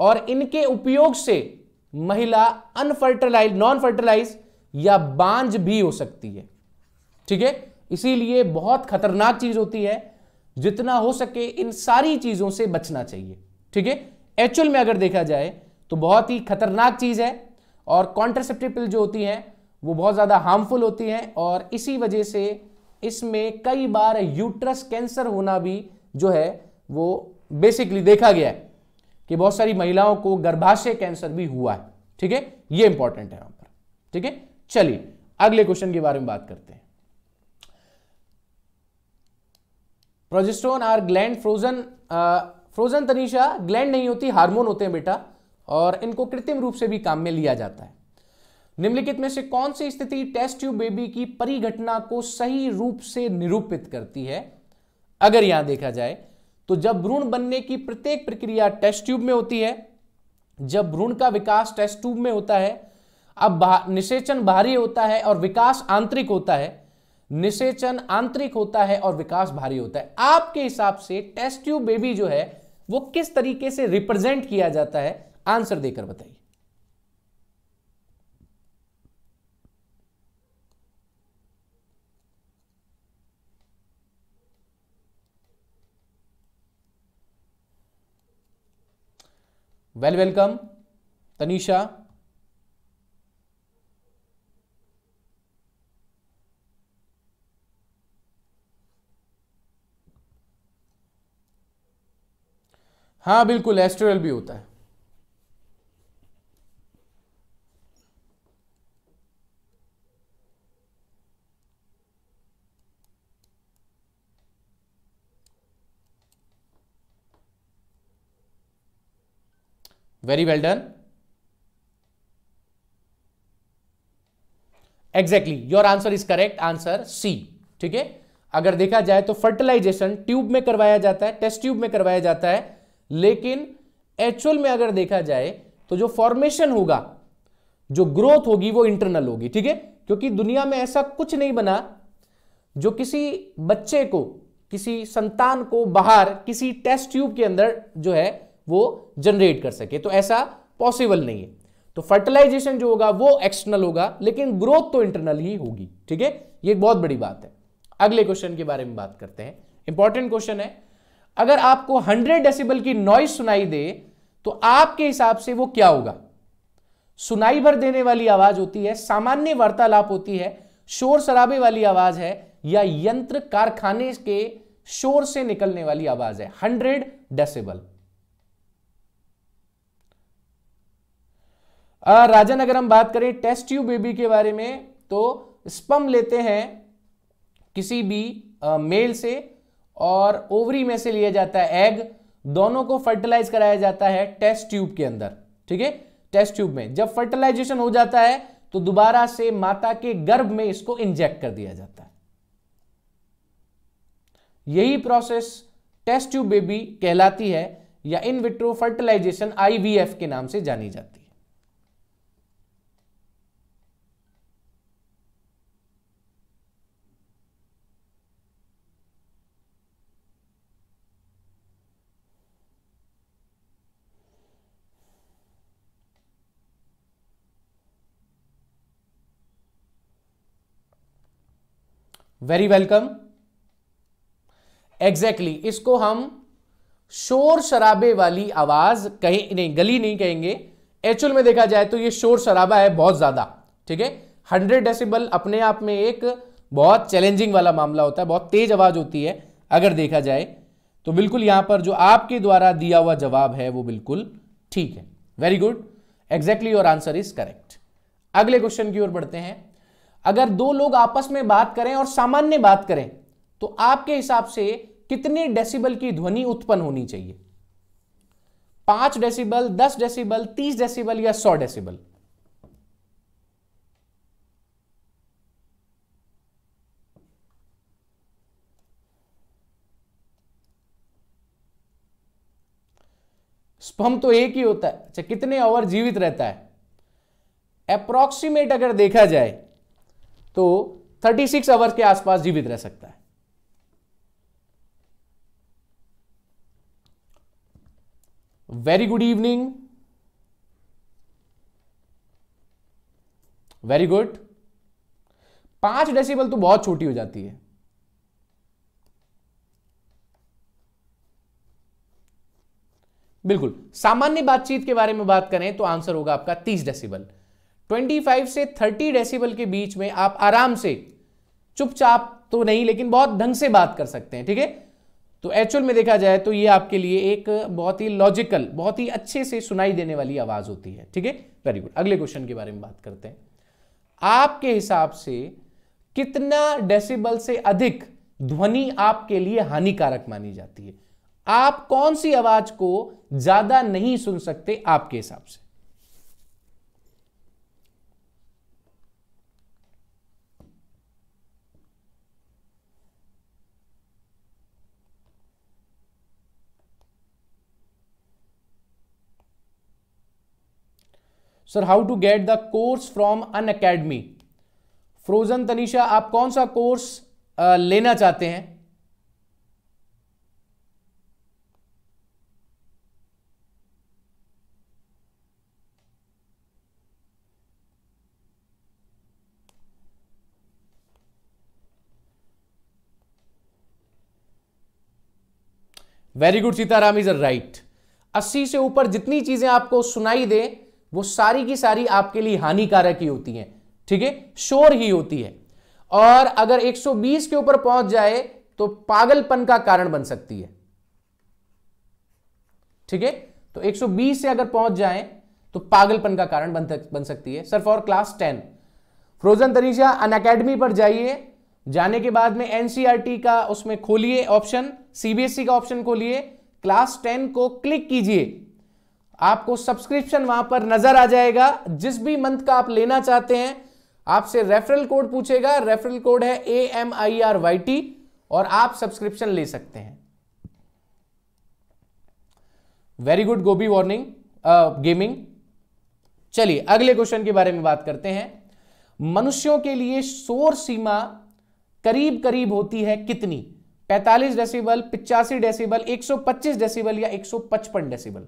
और इनके उपयोग से महिला अनफर्टिलाइज नॉन फर्टिलाइज या बांझ भी हो सकती है ठीक है इसीलिए बहुत खतरनाक चीज होती है जितना हो सके इन सारी चीजों से बचना चाहिए ठीक है एक्चुअल में अगर देखा जाए तो बहुत ही खतरनाक चीज है और कॉन्ट्रासेप्टिव पिल जो होती हैं वो बहुत ज़्यादा हार्मफुल होती हैं और इसी वजह से इसमें कई बार यूट्रस कैंसर होना भी जो है वो बेसिकली देखा गया है कि बहुत सारी महिलाओं को गर्भाशय कैंसर भी हुआ है ठीक है ये इंपॉर्टेंट है यहां पर ठीक है चलिए अगले क्वेश्चन के बारे में बात करते हैं progesterone or gland frozen frozen Tanisha gland नहीं होती हार्मोन होते हैं बेटा और इनको कृत्रिम रूप से भी काम में लिया जाता है निम्नलिखित में से कौन सी स्थिति टेस्ट ट्यूब बेबी की परिघटना को सही रूप से निरूपित करती है अगर यहां देखा जाए तो जब भ्रूण बनने की प्रत्येक प्रक्रिया टेस्ट ट्यूब में होती है जब भ्रूण का विकास टेस्ट ट्यूब में होता है अब निषेचन भारी होता है और विकास आंतरिक होता है निषेचन आंतरिक होता है और विकास भारी होता है आपके हिसाब से टेस्ट ट्यूब बेबी जो है वो किस तरीके से रिप्रेजेंट किया जाता है आंसर देकर बताइए वेल वेलकम तनिषा हाँ बिल्कुल एस्ट्रोल भी होता है very well done exactly your answer is correct answer C ठीक है अगर देखा जाए तो फर्टिलाइजेशन ट्यूब में करवाया जाता है टेस्ट ट्यूब में करवाया जाता है लेकिन एक्चुअल में अगर देखा जाए तो जो फॉर्मेशन होगा जो ग्रोथ होगी वो इंटरनल होगी ठीक है क्योंकि दुनिया में ऐसा कुछ नहीं बना जो किसी बच्चे को किसी संतान को बाहर किसी टेस्ट ट्यूब के अंदर जो है वो जनरेट कर सके तो ऐसा पॉसिबल नहीं है तो फर्टिलाइजेशन जो होगा वो एक्सटर्नल होगा लेकिन ग्रोथ तो इंटरनल ही होगी ठीक है ये एक बहुत बड़ी बात है अगले क्वेश्चन के बारे में बात करते हैं इंपॉर्टेंट क्वेश्चन है अगर आपको 100 डेसिबल की नॉइज सुनाई दे तो आपके हिसाब से वो क्या होगा सुनाई भर देने वाली आवाज होती है सामान्य वार्तालाप होती है शोर शराबे वाली आवाज है या यंत्र कारखाने के शोर से निकलने वाली आवाज है 100 डेसिबल राजन अगर हम बात करें टेस्ट ट्यूब बेबी के बारे में तो स्पम लेते हैं किसी भी मेल से और ओवरी में से लिया जाता है एग दोनों को फर्टिलाइज कराया जाता है टेस्ट ट्यूब के अंदर ठीक है टेस्ट ट्यूब में जब फर्टिलाइजेशन हो जाता है तो दोबारा से माता के गर्भ में इसको इंजेक्ट कर दिया जाता है यही प्रोसेस टेस्ट ट्यूब बेबी कहलाती है या इन विट्रो फर्टिलाइजेशन आईवीएफ के नाम से जानी जाती है वेरी वेलकम एग्जैक्टली इसको हम शोर शराबे वाली आवाज कहीं नहीं गली नहीं कहेंगे एक्चुअल में देखा जाए तो ये शोर शराबा है बहुत ज्यादा ठीक है हंड्रेड डेसिबल अपने आप में एक बहुत चैलेंजिंग वाला मामला होता है बहुत तेज आवाज होती है अगर देखा जाए तो बिल्कुल यहां पर जो आपके द्वारा दिया हुआ जवाब है वो बिल्कुल ठीक है very good exactly your answer is correct अगले क्वेश्चन की ओर बढ़ते हैं अगर दो लोग आपस में बात करें और सामान्य बात करें तो आपके हिसाब से कितने डेसिबल की ध्वनि उत्पन्न होनी चाहिए पांच डेसिबल दस डेसिबल तीस डेसिबल या सौ डेसिबल स्पम तो एक ही होता है अच्छा कितने ओवर जीवित रहता है अप्रोक्सीमेट अगर देखा जाए तो 36 सिक्स आवर्स के आसपास जीवित रह सकता है very good evening very good पांच डेसिबल तो बहुत छोटी हो जाती है बिल्कुल सामान्य बातचीत के बारे में बात करें तो आंसर होगा आपका तीस डेसिबल 25 से 30 डेसिबल के बीच में आप आराम से चुपचाप तो नहीं लेकिन बहुत ढंग से बात कर सकते हैं ठीक है तो एक्चुअल में देखा जाए तो ये आपके लिए एक बहुत ही लॉजिकल बहुत ही अच्छे से सुनाई देने वाली आवाज होती है ठीक है वेरी गुड अगले क्वेश्चन के बारे में बात करते हैं आपके हिसाब से कितना डेसिबल से अधिक ध्वनि आपके लिए हानिकारक मानी जाती है आप कौन सी आवाज को ज्यादा नहीं सुन सकते आपके हिसाब से sir how to get the course from Unacademy frozen Tanisha आप कौन सा कोर्स लेना चाहते हैं very good Sitaram is a right अस्सी से ऊपर जितनी चीजें आपको सुनाई दें वो सारी की सारी आपके लिए हानिकारक ही होती हैं ठीक है शोर ही होती है और अगर 120 के ऊपर पहुंच जाए तो पागलपन का कारण बन सकती है ठीक है तो 120 से अगर पहुंच जाए तो पागलपन का कारण बन, बन सकती है सर फॉर क्लास 10 फ्रोजन तरीजा अन अकेडमी पर जाइए जाने के बाद में एनसीईआरटी e का उसमें खोलिए ऑप्शन सीबीएसई e का ऑप्शन खोलिए क्लास 10 को क्लिक कीजिए आपको सब्सक्रिप्शन वहां पर नजर आ जाएगा जिस भी मंथ का आप लेना चाहते हैं आपसे रेफरल कोड पूछेगा रेफरल कोड है A M I R Y T और आप सब्सक्रिप्शन ले सकते हैं वेरी गुड गोबी वार्निंग गेमिंग चलिए अगले क्वेश्चन के बारे में बात करते हैं मनुष्यों के लिए शोर सीमा करीब करीब होती है कितनी 45 डेसिबल पिचासी डेसिबल 125 डेसिबल या 155 डेसिबल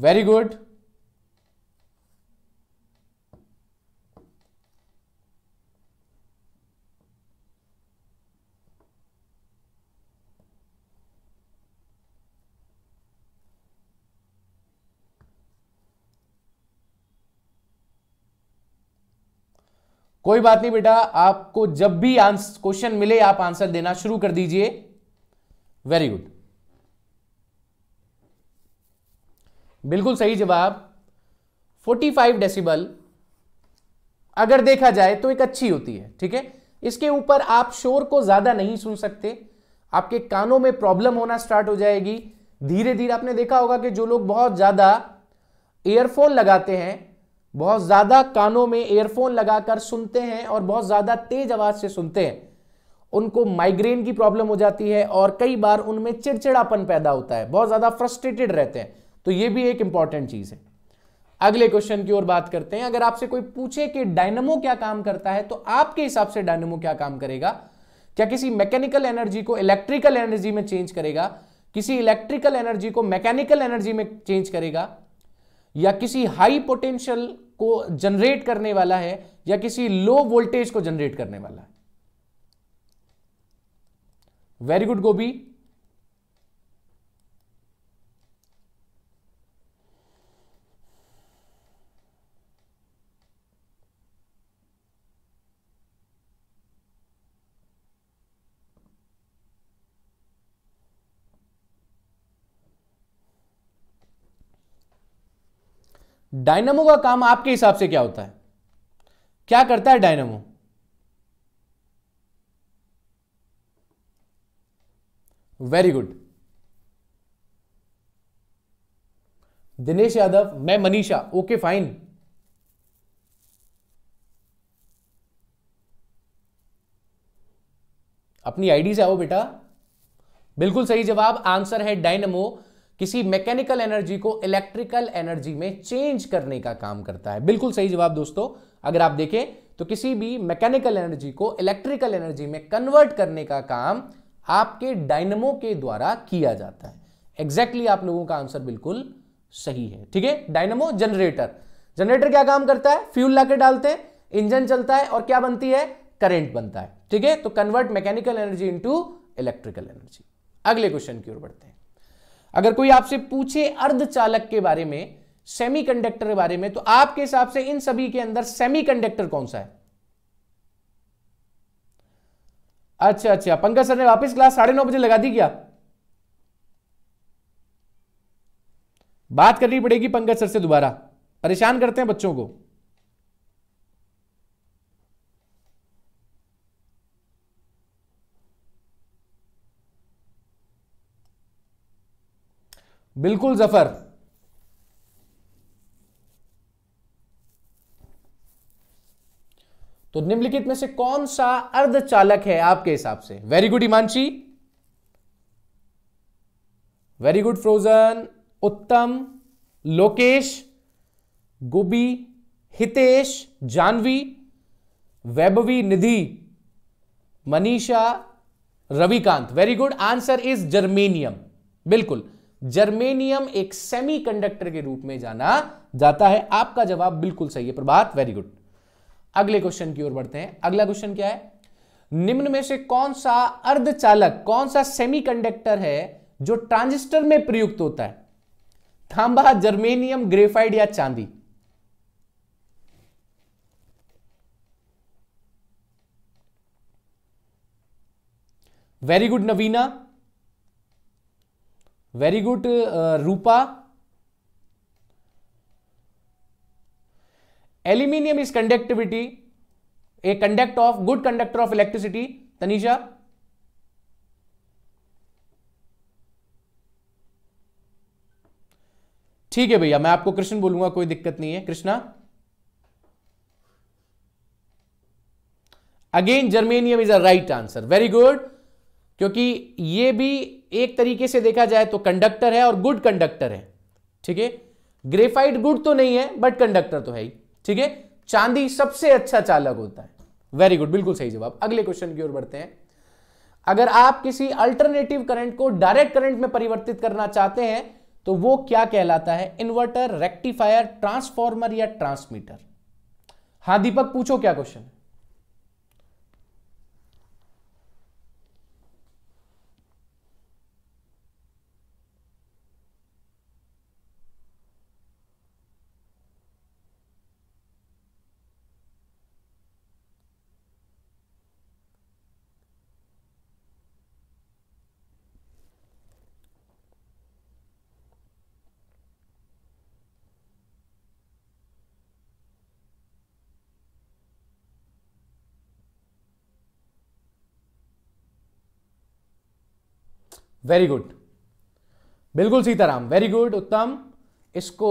वेरी गुड कोई बात नहीं बेटा आपको जब भी क्वेश्चन मिले आप आंसर देना शुरू कर दीजिए वेरी गुड बिल्कुल सही जवाब 45 डेसिबल अगर देखा जाए तो एक अच्छी होती है ठीक है इसके ऊपर आप शोर को ज़्यादा नहीं सुन सकते आपके कानों में प्रॉब्लम होना स्टार्ट हो जाएगी धीरे धीरे आपने देखा होगा कि जो लोग बहुत ज़्यादा ईयरफोन लगाते हैं बहुत ज़्यादा कानों में एयरफोन लगाकर सुनते हैं और बहुत ज़्यादा तेज आवाज़ से सुनते हैं उनको माइग्रेन की प्रॉब्लम हो जाती है और कई बार उनमें चिड़चिड़ापन पैदा होता है बहुत ज़्यादा फ्रस्ट्रेटेड रहते हैं तो ये भी एक इंपॉर्टेंट चीज है अगले क्वेश्चन की ओर बात करते हैं अगर आपसे कोई पूछे कि डायनमो क्या काम करता है तो आपके हिसाब से डायनमो क्या काम करेगा क्या किसी मैकेनिकल एनर्जी को इलेक्ट्रिकल एनर्जी में चेंज करेगा किसी इलेक्ट्रिकल एनर्जी को मैकेनिकल एनर्जी में चेंज करेगा या किसी हाई पोटेंशियल को जनरेट करने वाला है या किसी लो वोल्टेज को जनरेट करने वाला है वेरी गुड गोभी डायनामो का काम आपके हिसाब से क्या होता है क्या करता है dynamo very good Dinesh Yadav मैं मनीषा ओके फाइन अपनी आईडी से आओ बेटा बिल्कुल सही जवाब आंसर है डायनमो किसी मैकेनिकल एनर्जी को इलेक्ट्रिकल एनर्जी में चेंज करने का काम करता है बिल्कुल सही जवाब दोस्तों अगर आप देखें तो किसी भी मैकेनिकल एनर्जी को इलेक्ट्रिकल एनर्जी में कन्वर्ट करने का काम आपके डायनमो के द्वारा किया जाता है एग्जैक्टली exactly आप लोगों का आंसर बिल्कुल सही है ठीक है डायनमो जनरेटर जनरेटर क्या काम करता है फ्यूल लाके डालते हैं इंजन चलता है और क्या बनती है करंट बनता है ठीक है तो convert mechanical energy into electrical energy अगले क्वेश्चन की ओर बढ़ते हैं अगर कोई आपसे पूछे अर्धचालक के बारे में सेमीकंडक्टर के बारे में तो आपके हिसाब से इन सभी के अंदर सेमीकंडक्टर कौन सा है अच्छा अच्छा पंकज सर ने वापस क्लास साढ़े नौ बजे लगा दी क्या बात करनी पड़ेगी पंकज सर से दोबारा परेशान करते हैं बच्चों को बिल्कुल जफर तो निम्नलिखित में से कौन सा अर्धचालक है आपके हिसाब से very good Himanshi very good frozen Uttam Lokesh गुबी Hitesh Janhvi Vaibhavi Nidhi Manisha Ravikant very good answer is germanium बिल्कुल जर्मेनियम एक सेमीकंडक्टर के रूप में जाना जाता है आपका जवाब बिल्कुल सही है प्रभात वेरी गुड अगले क्वेश्चन की ओर बढ़ते हैं अगला क्वेश्चन क्या है निम्न में से कौन सा अर्धचालक कौन सा सेमीकंडक्टर है जो ट्रांजिस्टर में प्रयुक्त होता है थांबा जर्मेनियम ग्रेफाइड या चांदी very good Navina very good Rupa aluminium is conductivity a conduct of good conductor of electricity Tanisha ठीक है भैया मैं आपको कृष्ण बोलूंगा कोई दिक्कत नहीं है Krishna again germanium is a right answer very good क्योंकि ये भी एक तरीके से देखा जाए तो कंडक्टर है और गुड कंडक्टर है ठीक है ग्रेफाइट गुड तो नहीं है बट कंडक्टर तो है ही ठीक है चांदी सबसे अच्छा चालक होता है वेरी गुड बिल्कुल सही जवाब अगले क्वेश्चन की ओर बढ़ते हैं अगर आप किसी अल्टरनेटिव करंट को डायरेक्ट करंट में परिवर्तित करना चाहते हैं तो वो क्या कहलाता है इन्वर्टर रेक्टिफायर ट्रांसफॉर्मर या ट्रांसमीटर हाँ दीपक पूछो क्या क्वेश्चन है वेरी गुड बिल्कुल सीताराम वेरी गुड उत्तम इसको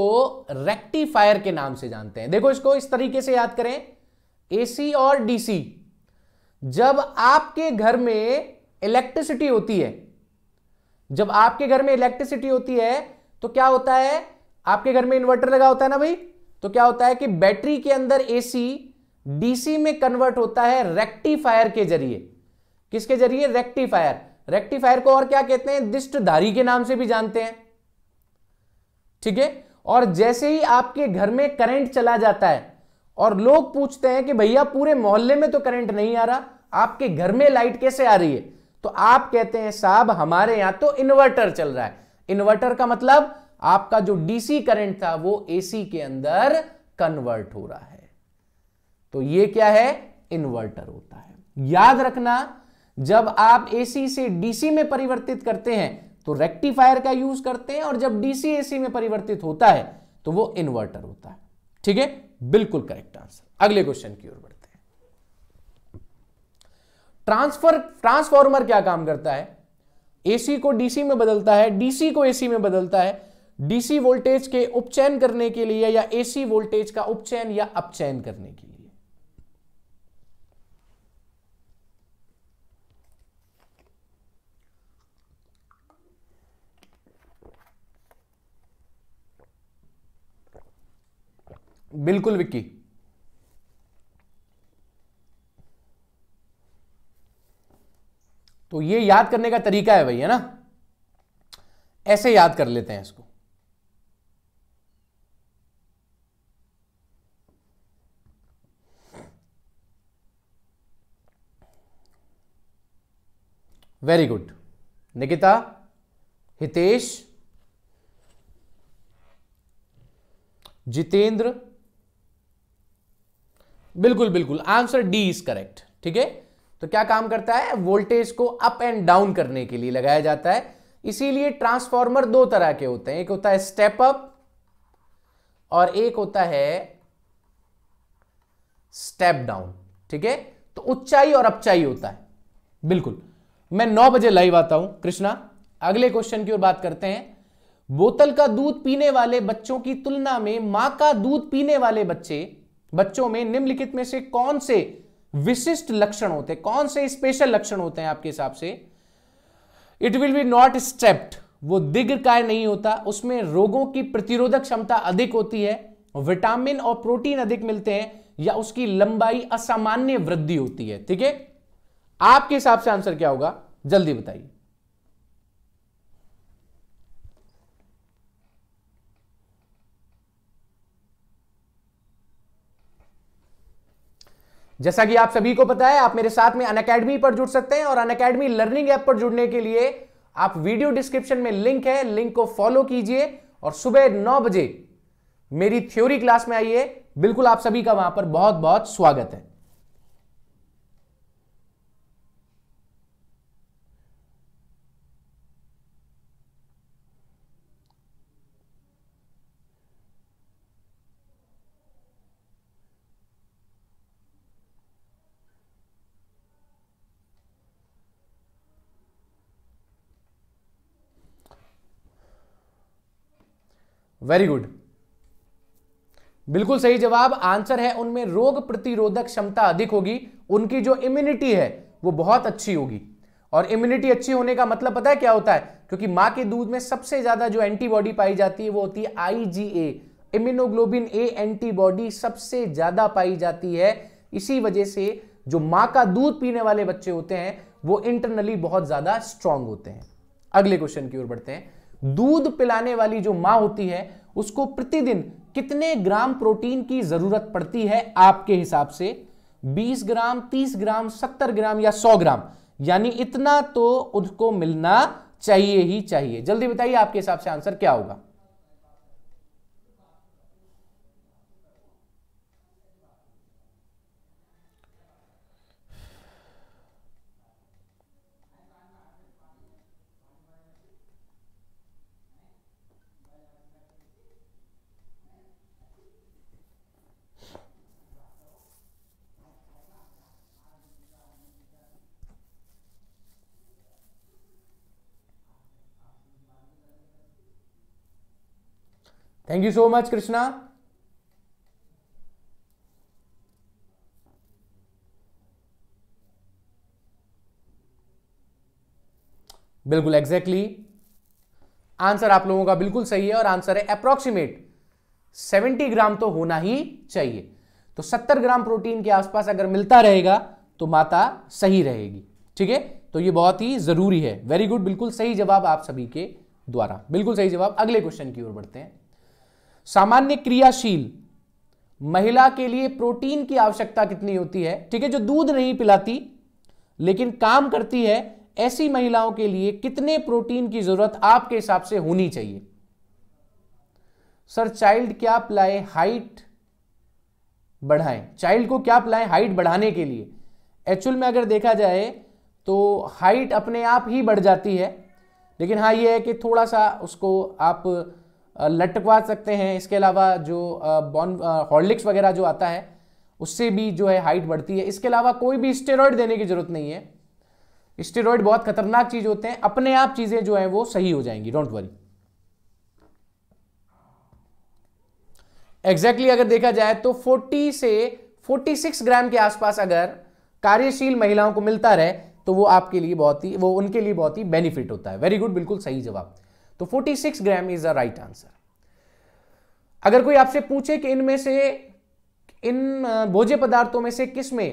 रेक्टिफायर के नाम से जानते हैं देखो इसको इस तरीके से याद करें एसी और डीसी जब आपके घर में इलेक्ट्रिसिटी होती है जब आपके घर में इलेक्ट्रिसिटी होती है तो क्या होता है आपके घर में इन्वर्टर लगा होता है ना भाई तो क्या होता है कि बैटरी के अंदर एसी डीसी में कन्वर्ट होता है रेक्टिफायर के जरिए किसके जरिए रेक्टिफायर रेक्टिफायर को और क्या कहते हैं दिष्टधारी के नाम से भी जानते हैं ठीक है और जैसे ही आपके घर में करंट चला जाता है और लोग पूछते हैं कि भैया पूरे मोहल्ले में तो करंट नहीं आ रहा आपके घर में लाइट कैसे आ रही है तो आप कहते हैं साहब हमारे यहां तो इन्वर्टर चल रहा है इन्वर्टर का मतलब आपका जो डीसी करंट था वो एसी के अंदर कन्वर्ट हो रहा है तो ये क्या है इन्वर्टर होता है याद रखना जब आप एसी से डीसी में परिवर्तित करते हैं तो रेक्टिफायर का यूज करते हैं और जब डीसी एसी में परिवर्तित होता है तो वो इन्वर्टर होता है ठीक है बिल्कुल करेक्ट आंसर अगले क्वेश्चन की ओर बढ़ते हैं ट्रांसफर ट्रांसफॉर्मर क्या काम करता है एसी को डीसी में बदलता है डीसी को एसी में बदलता है डीसी वोल्टेज के उपचयन करने के लिए या एसी वोल्टेज का उपचयन या अपचयन करने के लिए बिल्कुल विक्की तो ये याद करने का तरीका है भाई है ना ऐसे याद कर लेते हैं इसको वेरी गुड निकिता हितेश जितेंद्र बिल्कुल बिल्कुल आंसर डी इज करेक्ट ठीक है तो क्या काम करता है वोल्टेज को अप एंड डाउन करने के लिए लगाया जाता है इसीलिए ट्रांसफॉर्मर दो तरह के होते हैं एक होता है स्टेप अप और एक होता है स्टेप डाउन ठीक है तो उच्चाई और अपचाई होता है बिल्कुल मैं नौ बजे लाइव आता हूं कृष्णा अगले क्वेश्चन की ओर बात करते हैं बोतल का दूध पीने वाले बच्चों की तुलना में मां का दूध पीने वाले बच्चे बच्चों में निम्नलिखित में से कौन से विशिष्ट लक्षण होते हैं कौन से स्पेशल लक्षण होते हैं आपके हिसाब से it will be not stepped वो दीर्घकाय नहीं होता उसमें रोगों की प्रतिरोधक क्षमता अधिक होती है विटामिन और प्रोटीन अधिक मिलते हैं या उसकी लंबाई असामान्य वृद्धि होती है ठीक है आपके हिसाब से आंसर क्या होगा जल्दी बताइए जैसा कि आप सभी को पता है आप मेरे साथ में अनअकेडमी पर जुड़ सकते हैं और अनअकेडमी लर्निंग ऐप पर जुड़ने के लिए आप वीडियो डिस्क्रिप्शन में लिंक है लिंक को फॉलो कीजिए और सुबह नौ बजे मेरी थ्योरी क्लास में आइए बिल्कुल आप सभी का वहां पर बहुत बहुत स्वागत है वेरी गुड बिल्कुल सही जवाब आंसर है उनमें रोग प्रतिरोधक क्षमता अधिक होगी उनकी जो इम्यूनिटी है वो बहुत अच्छी होगी और इम्यूनिटी अच्छी होने का मतलब पता है क्या होता है क्योंकि मां के दूध में सबसे ज्यादा जो एंटीबॉडी पाई जाती है वो होती है आईजीए इम्यूनोग्लोबिन ए एंटीबॉडी सबसे ज्यादा पाई जाती है इसी वजह से जो मां का दूध पीने वाले बच्चे होते हैं वो इंटरनली बहुत ज्यादा स्ट्रांग होते हैं अगले क्वेश्चन की ओर बढ़ते हैं दूध पिलाने वाली जो माँ होती है उसको प्रतिदिन कितने ग्राम प्रोटीन की जरूरत पड़ती है आपके हिसाब से 20 ग्राम 30 ग्राम 70 ग्राम या 100 ग्राम यानी इतना तो उसको मिलना चाहिए ही चाहिए जल्दी बताइए आपके हिसाब से आंसर क्या होगा thank you so much Krishna बिल्कुल एग्जैक्टली exactly. आंसर आप लोगों का बिल्कुल सही है और आंसर है अप्रोक्सीमेट 70 ग्राम तो होना ही चाहिए तो 70 ग्राम प्रोटीन के आसपास अगर मिलता रहेगा तो माता सही रहेगी ठीक है तो ये बहुत ही जरूरी है वेरी गुड बिल्कुल सही जवाब आप सभी के द्वारा बिल्कुल सही जवाब अगले क्वेश्चन की ओर बढ़ते हैं सामान्य क्रियाशील महिला के लिए प्रोटीन की आवश्यकता कितनी होती है ठीक है जो दूध नहीं पिलाती लेकिन काम करती है ऐसी महिलाओं के लिए कितने प्रोटीन की जरूरत आपके हिसाब से होनी चाहिए सर चाइल्ड क्या पिलाए हाइट बढ़ाएं चाइल्ड को क्या पिलाएं हाइट बढ़ाने के लिए एक्चुअल में अगर देखा जाए तो हाइट अपने आप ही बढ़ जाती है लेकिन हाँ ये है कि थोड़ा सा उसको आप लटकवा सकते हैं इसके अलावा जो बॉन हॉर्लिक्स वगैरह जो आता है उससे भी जो है हाइट बढ़ती है इसके अलावा कोई भी स्टेरॉयड देने की ज़रूरत नहीं है स्टेरॉयड बहुत खतरनाक चीज़ होते हैं अपने आप चीज़ें जो है वो सही हो जाएंगी डोंट वरी एग्जैक्टली अगर देखा जाए तो 40 से 46 ग्राम के आसपास अगर कार्यशील महिलाओं को मिलता रहे तो वो आपके लिए बहुत ही वो उनके लिए बहुत ही बेनिफिट होता है वेरी गुड बिल्कुल सही जवाब तो 46 gram is the right answer अगर कोई आपसे पूछे कि इनमें से इन भोज्य पदार्थों में से किस में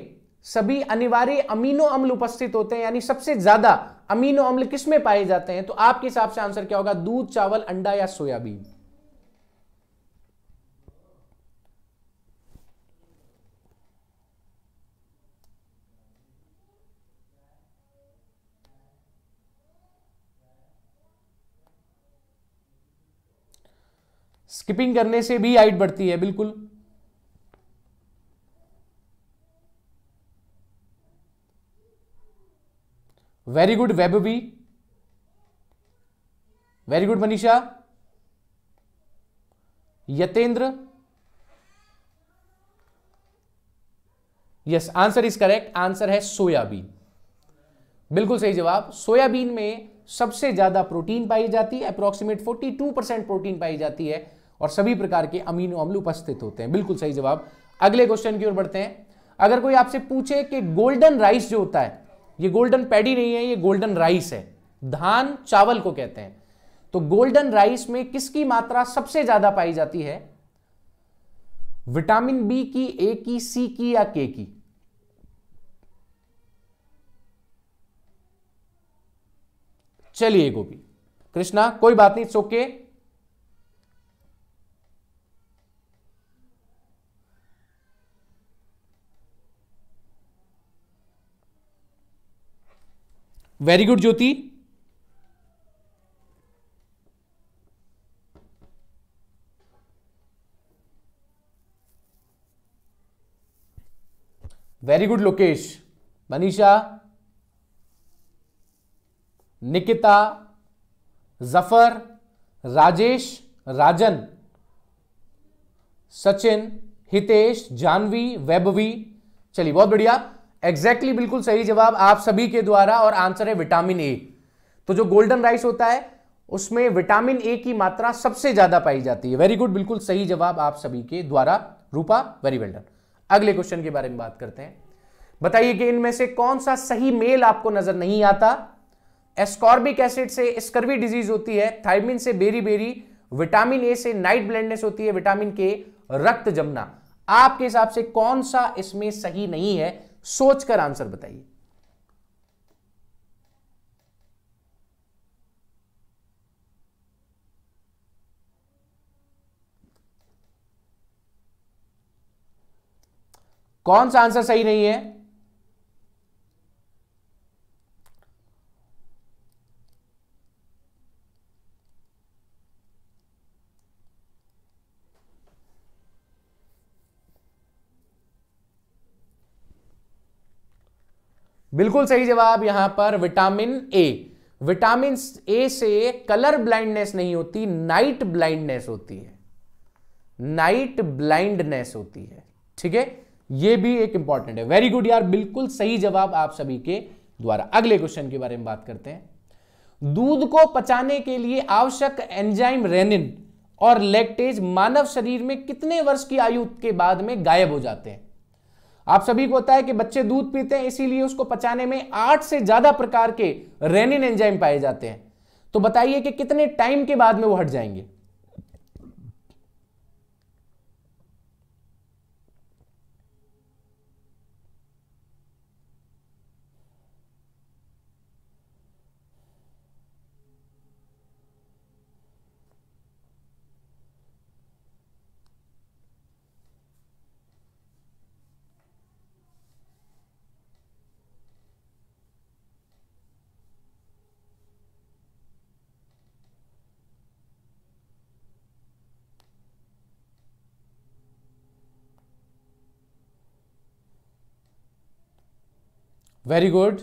सभी अनिवार्य अमीनो अम्ल उपस्थित होते हैं यानी सबसे ज्यादा अमीनो अम्ल किसमें पाए जाते हैं तो आपके हिसाब से आंसर क्या होगा दूध चावल अंडा या सोयाबीन स्किपिंग करने से भी हाइट बढ़ती है बिल्कुल वेरी गुड वेब भी very good Manisha Yatendra yes answer is correct answer है सोयाबीन बिल्कुल सही जवाब सोयाबीन में सबसे ज्यादा प्रोटीन पाई जाती है अप्रोक्सीमेट 42 परसेंट प्रोटीन पाई जाती है और सभी प्रकार के अमीनो अम्ल उपस्थित होते हैं बिल्कुल सही जवाब अगले क्वेश्चन की ओर बढ़ते हैं अगर कोई आपसे पूछे कि गोल्डन राइस जो होता है ये गोल्डन पैडी नहीं है ये गोल्डन राइस है धान चावल को कहते हैं तो गोल्डन राइस में किसकी मात्रा सबसे ज्यादा पाई जाती है विटामिन बी की ए की सी की या के की चलिए गोपी कृष्णा कोई बात नहीं it's okay very good Jyoti very good Lokesh Manisha Nikita Zafar Rajesh Rajan Sachin Hitesh Janhvi Vaibhavi चलिए बहुत बढ़िया एग्जैक्टली exactly, बिल्कुल सही जवाब आप सभी के द्वारा और आंसर है विटामिन ए तो जो गोल्डन राइस होता है उसमें विटामिन ए की मात्रा सबसे ज्यादा पाई जाती है वेरी गुड बिल्कुल सही जवाब आप सभी के द्वारा रूपा वेरी वेल डन अगले क्वेश्चन के बारे में बात करते हैं बताइए कि इनमें से कौन सा सही मेल आपको नजर नहीं आता एस्कॉर्बिक एसिड से स्कर्वी डिजीज होती है थाइमिन से बेरी बेरी विटामिन ए से नाइट ब्लेंडनेस होती है विटामिन के रक्त जमना आपके हिसाब से कौन सा इसमें सही नहीं है सोचकर आंसर बताइए कौन सा आंसर सही नहीं है बिल्कुल सही जवाब यहां पर विटामिन ए विटामिन ए से कलर ब्लाइंडनेस नहीं होती नाइट ब्लाइंडनेस होती है नाइट ब्लाइंडनेस होती है ठीक है यह भी एक इंपॉर्टेंट है वेरी गुड यार बिल्कुल सही जवाब आप सभी के द्वारा अगले क्वेश्चन के बारे में बात करते हैं दूध को पचाने के लिए आवश्यक एंजाइम रेनिन और लेक्टेज मानव शरीर में कितने वर्ष की आयु के बाद में गायब हो जाते हैं आप सभी को पता है कि बच्चे दूध पीते हैं इसीलिए उसको पचाने में आठ से ज्यादा प्रकार के रेनिन एंजाइम पाए जाते हैं तो बताइए कि कितने टाइम के बाद में वो हट जाएंगे वेरी गुड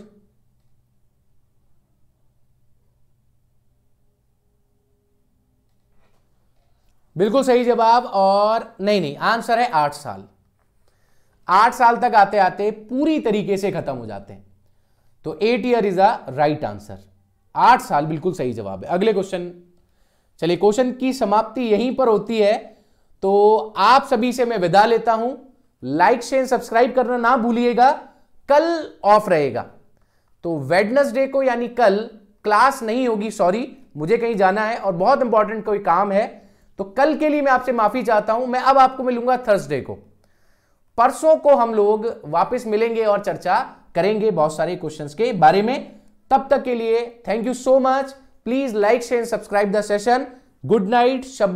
बिल्कुल सही जवाब और नहीं नहीं आंसर है आठ साल आठ साल तक आते आते पूरी तरीके से खत्म हो जाते हैं तो eight year is a right answer आठ साल बिल्कुल सही जवाब है अगले क्वेश्चन चलिए क्वेश्चन की समाप्ति यहीं पर होती है तो आप सभी से मैं विदा लेता हूं लाइक शेयर सब्सक्राइब करना ना भूलिएगा कल ऑफ रहेगा तो वेडनेसडे को यानी कल क्लास नहीं होगी सॉरी मुझे कहीं जाना है और बहुत इंपॉर्टेंट कोई काम है तो कल के लिए मैं आपसे माफी चाहता हूं मैं अब आपको मिलूंगा थर्सडे को परसों को हम लोग वापस मिलेंगे और चर्चा करेंगे बहुत सारे क्वेश्चंस के बारे में तब तक के लिए thank you so much please like share subscribe the session good night शब्बा